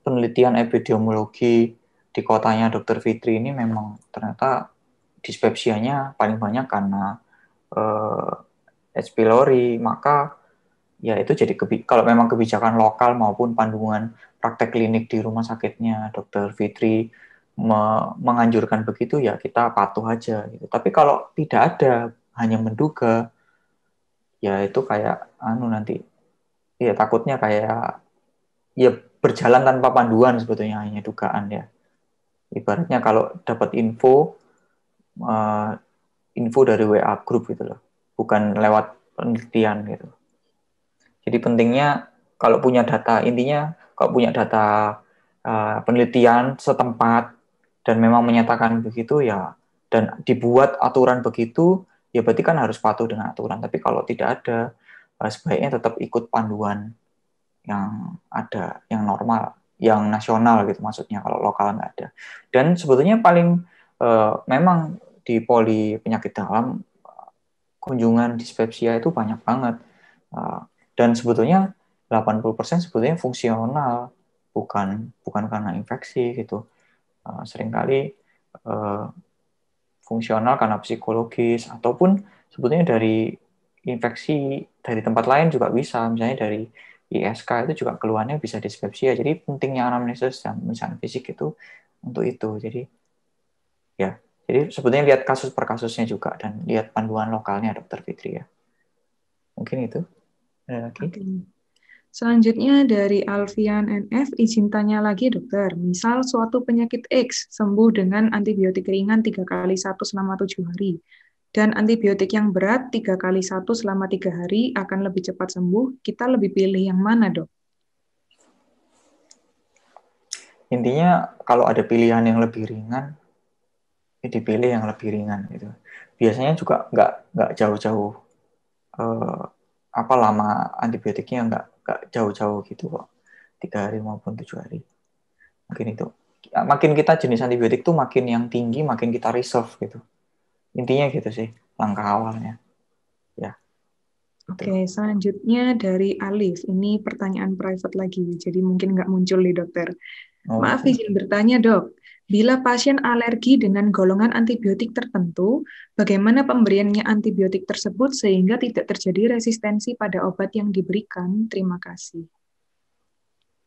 penelitian epidemiologi di kotanya dokter Fitri ini memang ternyata dispepsianya paling banyak karena uh, H. pylori, maka ya itu jadi kalau memang kebijakan lokal maupun pandungan praktek klinik di rumah sakitnya dokter Fitri me menganjurkan begitu ya kita patuh aja gitu. Tapi kalau tidak ada hanya menduga ya itu kayak anu nanti ya takutnya kayak ya berjalan tanpa panduan sebetulnya hanya dugaan ya. Ibaratnya kalau dapat info uh, info dari WA grup gitu loh, bukan lewat penelitian gitu. Jadi pentingnya kalau punya data intinya kalau punya data uh, penelitian setempat dan memang menyatakan begitu ya dan dibuat aturan begitu ya berarti kan harus patuh dengan aturan tapi kalau tidak ada eh, sebaiknya tetap ikut panduan yang ada yang normal yang nasional gitu maksudnya kalau lokal nggak ada dan sebetulnya paling uh, memang di poli penyakit dalam kunjungan dispepsia itu banyak banget uh, dan sebetulnya 80% sebetulnya fungsional bukan bukan karena infeksi gitu Eh, seringkali eh, fungsional karena psikologis ataupun sebetulnya dari infeksi dari tempat lain juga bisa misalnya dari ISK itu juga keluarnya bisa dispepsia ya. jadi pentingnya anamnesis dan pemeriksaan fisik itu untuk itu jadi ya jadi sebetulnya lihat kasus per kasusnya juga dan lihat panduan lokalnya dokter Fitri ya mungkin itu ada lagi okay. Selanjutnya dari Alfian NF, izin tanya lagi dokter, misal suatu penyakit X sembuh dengan antibiotik ringan 3 kali 1 selama 7 hari, dan antibiotik yang berat 3 kali 1 selama 3 hari akan lebih cepat sembuh, kita lebih pilih yang mana dok? Intinya kalau ada pilihan yang lebih ringan, ya dipilih yang lebih ringan gitu. Biasanya juga nggak nggak jauh-jauh eh, apa lama antibiotiknya nggak gak jauh-jauh gitu kok tiga hari maupun tujuh hari mungkin itu ya, makin kita jenis antibiotik tuh makin yang tinggi makin kita reserve gitu intinya gitu sih langkah awalnya ya gitu. Oke, okay, selanjutnya dari Alif. Ini pertanyaan private lagi, jadi mungkin nggak muncul nih dokter. Oh. Maaf iya. izin bertanya dok, Bila pasien alergi dengan golongan antibiotik tertentu, bagaimana pemberiannya antibiotik tersebut sehingga tidak terjadi resistensi pada obat yang diberikan? Terima kasih.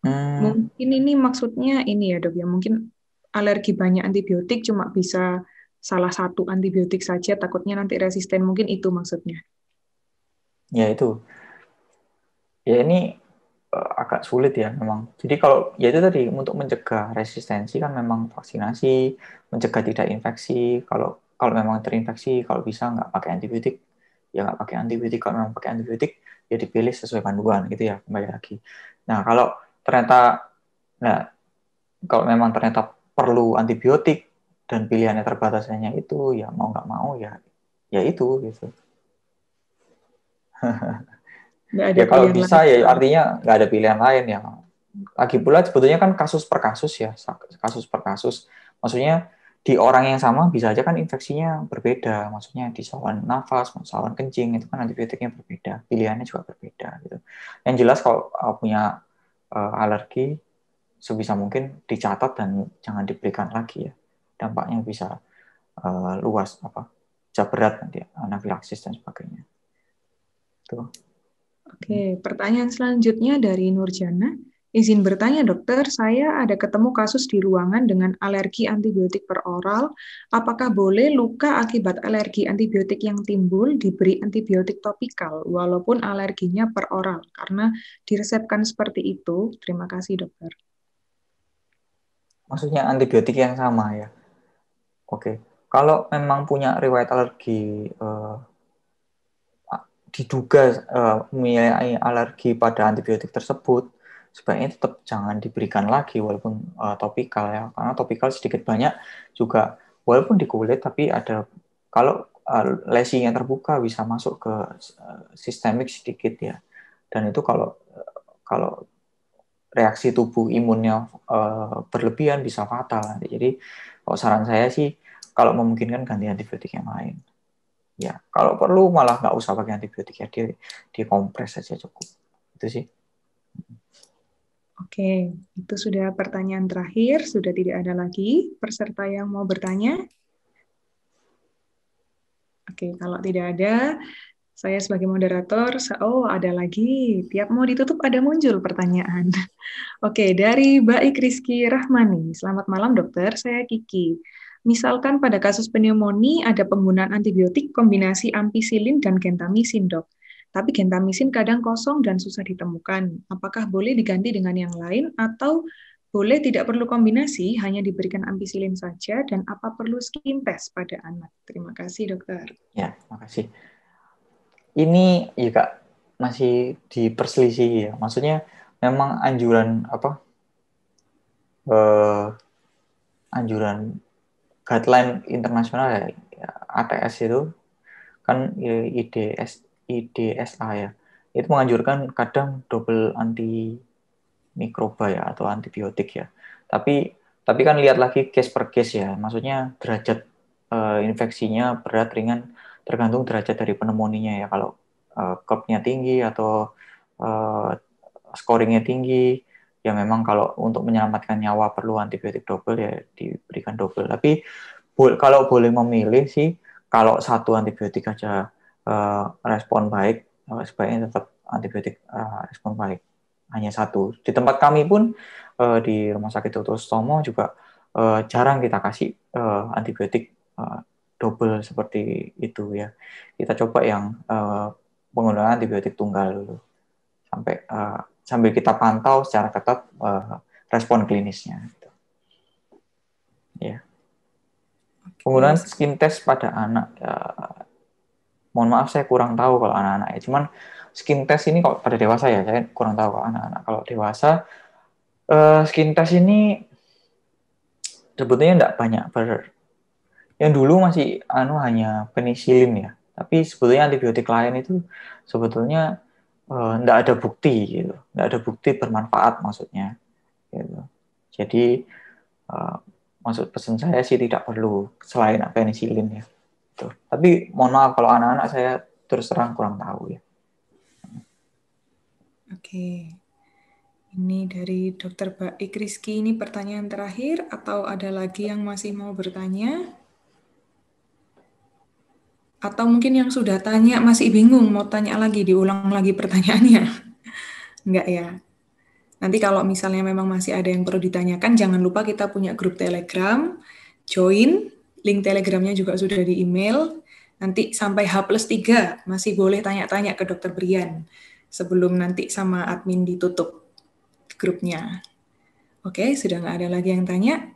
Hmm. Mungkin ini maksudnya ini ya dok ya, mungkin alergi banyak antibiotik cuma bisa salah satu antibiotik saja, takutnya nanti resisten, mungkin itu maksudnya. Ya itu. Ya ini uh, agak sulit ya memang. Jadi kalau ya itu tadi untuk mencegah resistensi kan memang vaksinasi, mencegah tidak infeksi. Kalau kalau memang terinfeksi, kalau bisa nggak pakai antibiotik, ya nggak pakai antibiotik. Kalau memang pakai antibiotik, ya dipilih sesuai panduan gitu ya kembali lagi. Nah kalau ternyata, nah kalau memang ternyata perlu antibiotik dan pilihannya terbatasnya itu ya mau nggak mau ya ya itu gitu. ada ya kalau bisa lain. ya artinya nggak ada pilihan lain ya. Lagi pula sebetulnya kan kasus per kasus ya, kasus per kasus. Maksudnya di orang yang sama bisa aja kan infeksinya berbeda. Maksudnya di saluran nafas, saluran kencing itu kan antibiotiknya berbeda, pilihannya juga berbeda gitu. Yang jelas kalau uh, punya uh, alergi sebisa mungkin dicatat dan jangan diberikan lagi ya. Dampaknya bisa uh, luas apa? berat nanti anafilaksis dan sebagainya. Tuh. Oke, pertanyaan selanjutnya dari Nurjana. Izin bertanya dokter, saya ada ketemu kasus di ruangan dengan alergi antibiotik per oral. Apakah boleh luka akibat alergi antibiotik yang timbul diberi antibiotik topikal walaupun alerginya per oral? Karena diresepkan seperti itu. Terima kasih dokter. Maksudnya antibiotik yang sama ya? Oke. Kalau memang punya riwayat alergi eh, diduga uh, eh, memiliki alergi pada antibiotik tersebut, sebaiknya tetap jangan diberikan lagi walaupun uh, topikal ya, karena topikal sedikit banyak juga walaupun di kulit tapi ada kalau uh, eh, yang terbuka bisa masuk ke uh, sistemik sedikit ya, dan itu kalau kalau reaksi tubuh imunnya uh, berlebihan bisa fatal Jadi kalau saran saya sih kalau memungkinkan ganti antibiotik yang lain ya kalau perlu malah nggak usah pakai antibiotik ya di di kompres saja cukup itu sih Oke, itu sudah pertanyaan terakhir, sudah tidak ada lagi peserta yang mau bertanya. Oke, kalau tidak ada, saya sebagai moderator, oh ada lagi, tiap mau ditutup ada muncul pertanyaan. Oke, dari Baik Rizky Rahmani. Selamat malam dokter, saya Kiki. Misalkan pada kasus pneumonia ada penggunaan antibiotik kombinasi ampicillin dan gentamisin, dok. Tapi gentamisin kadang kosong dan susah ditemukan. Apakah boleh diganti dengan yang lain atau boleh tidak perlu kombinasi, hanya diberikan ampicillin saja dan apa perlu skin test pada anak? Terima kasih, dokter. Ya, terima kasih. Ini ya Kak, masih diperselisih ya. Maksudnya memang anjuran apa? Eh, anjuran guideline internasional ya ATS ya, itu kan IDS IDSA ya itu menganjurkan kadang double anti mikroba ya atau antibiotik ya tapi tapi kan lihat lagi case per case ya maksudnya derajat uh, infeksinya berat ringan tergantung derajat dari pneumonia ya kalau uh, tinggi atau uh, scoringnya tinggi ya memang kalau untuk menyelamatkan nyawa perlu antibiotik double ya diberikan double. Tapi bo kalau boleh memilih sih kalau satu antibiotik aja uh, respon baik uh, sebaiknya tetap antibiotik uh, respon baik hanya satu. Di tempat kami pun uh, di Rumah Sakit Dr. Stomo juga uh, jarang kita kasih uh, antibiotik uh, double seperti itu ya. Kita coba yang uh, penggunaan antibiotik tunggal dulu sampai uh, sambil kita pantau secara ketat uh, respon klinisnya. Gitu. Ya. Penggunaan skin test pada anak, uh, mohon maaf saya kurang tahu kalau anak-anak ya. Cuman skin test ini kalau pada dewasa ya, saya kurang tahu kalau anak-anak. Kalau dewasa, uh, skin test ini sebetulnya tidak banyak ber. Yang dulu masih anu hanya penisilin ya, tapi sebetulnya antibiotik lain itu sebetulnya tidak eh, uh, ada bukti gitu tidak ada bukti bermanfaat maksudnya gitu jadi uh, maksud pesan saya sih tidak perlu selain apa penisilin ya gitu. tapi mohon maaf kalau anak-anak saya terus terang kurang tahu ya oke ini dari dokter Baik Rizky ini pertanyaan terakhir atau ada lagi yang masih mau bertanya atau mungkin yang sudah tanya masih bingung mau tanya lagi, diulang lagi pertanyaannya. Enggak ya. Nanti kalau misalnya memang masih ada yang perlu ditanyakan, jangan lupa kita punya grup Telegram, join, link Telegramnya juga sudah di email. Nanti sampai H plus 3 masih boleh tanya-tanya ke dokter Brian sebelum nanti sama admin ditutup grupnya. Oke, sudah nggak ada lagi yang tanya?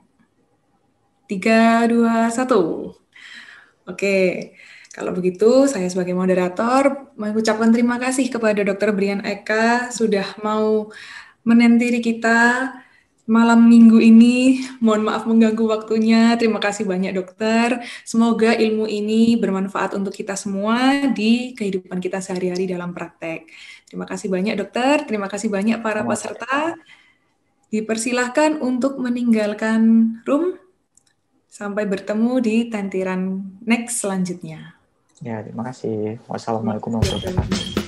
3, 2, 1. Oke. Kalau begitu, saya sebagai moderator mengucapkan terima kasih kepada Dr. Brian Eka sudah mau menentiri kita malam minggu ini. Mohon maaf mengganggu waktunya. Terima kasih banyak dokter. Semoga ilmu ini bermanfaat untuk kita semua di kehidupan kita sehari-hari dalam praktek. Terima kasih banyak dokter. Terima kasih banyak para peserta. Dipersilahkan untuk meninggalkan room. Sampai bertemu di tantiran next selanjutnya. Ya, terima kasih. Wassalamualaikum warahmatullahi wabarakatuh.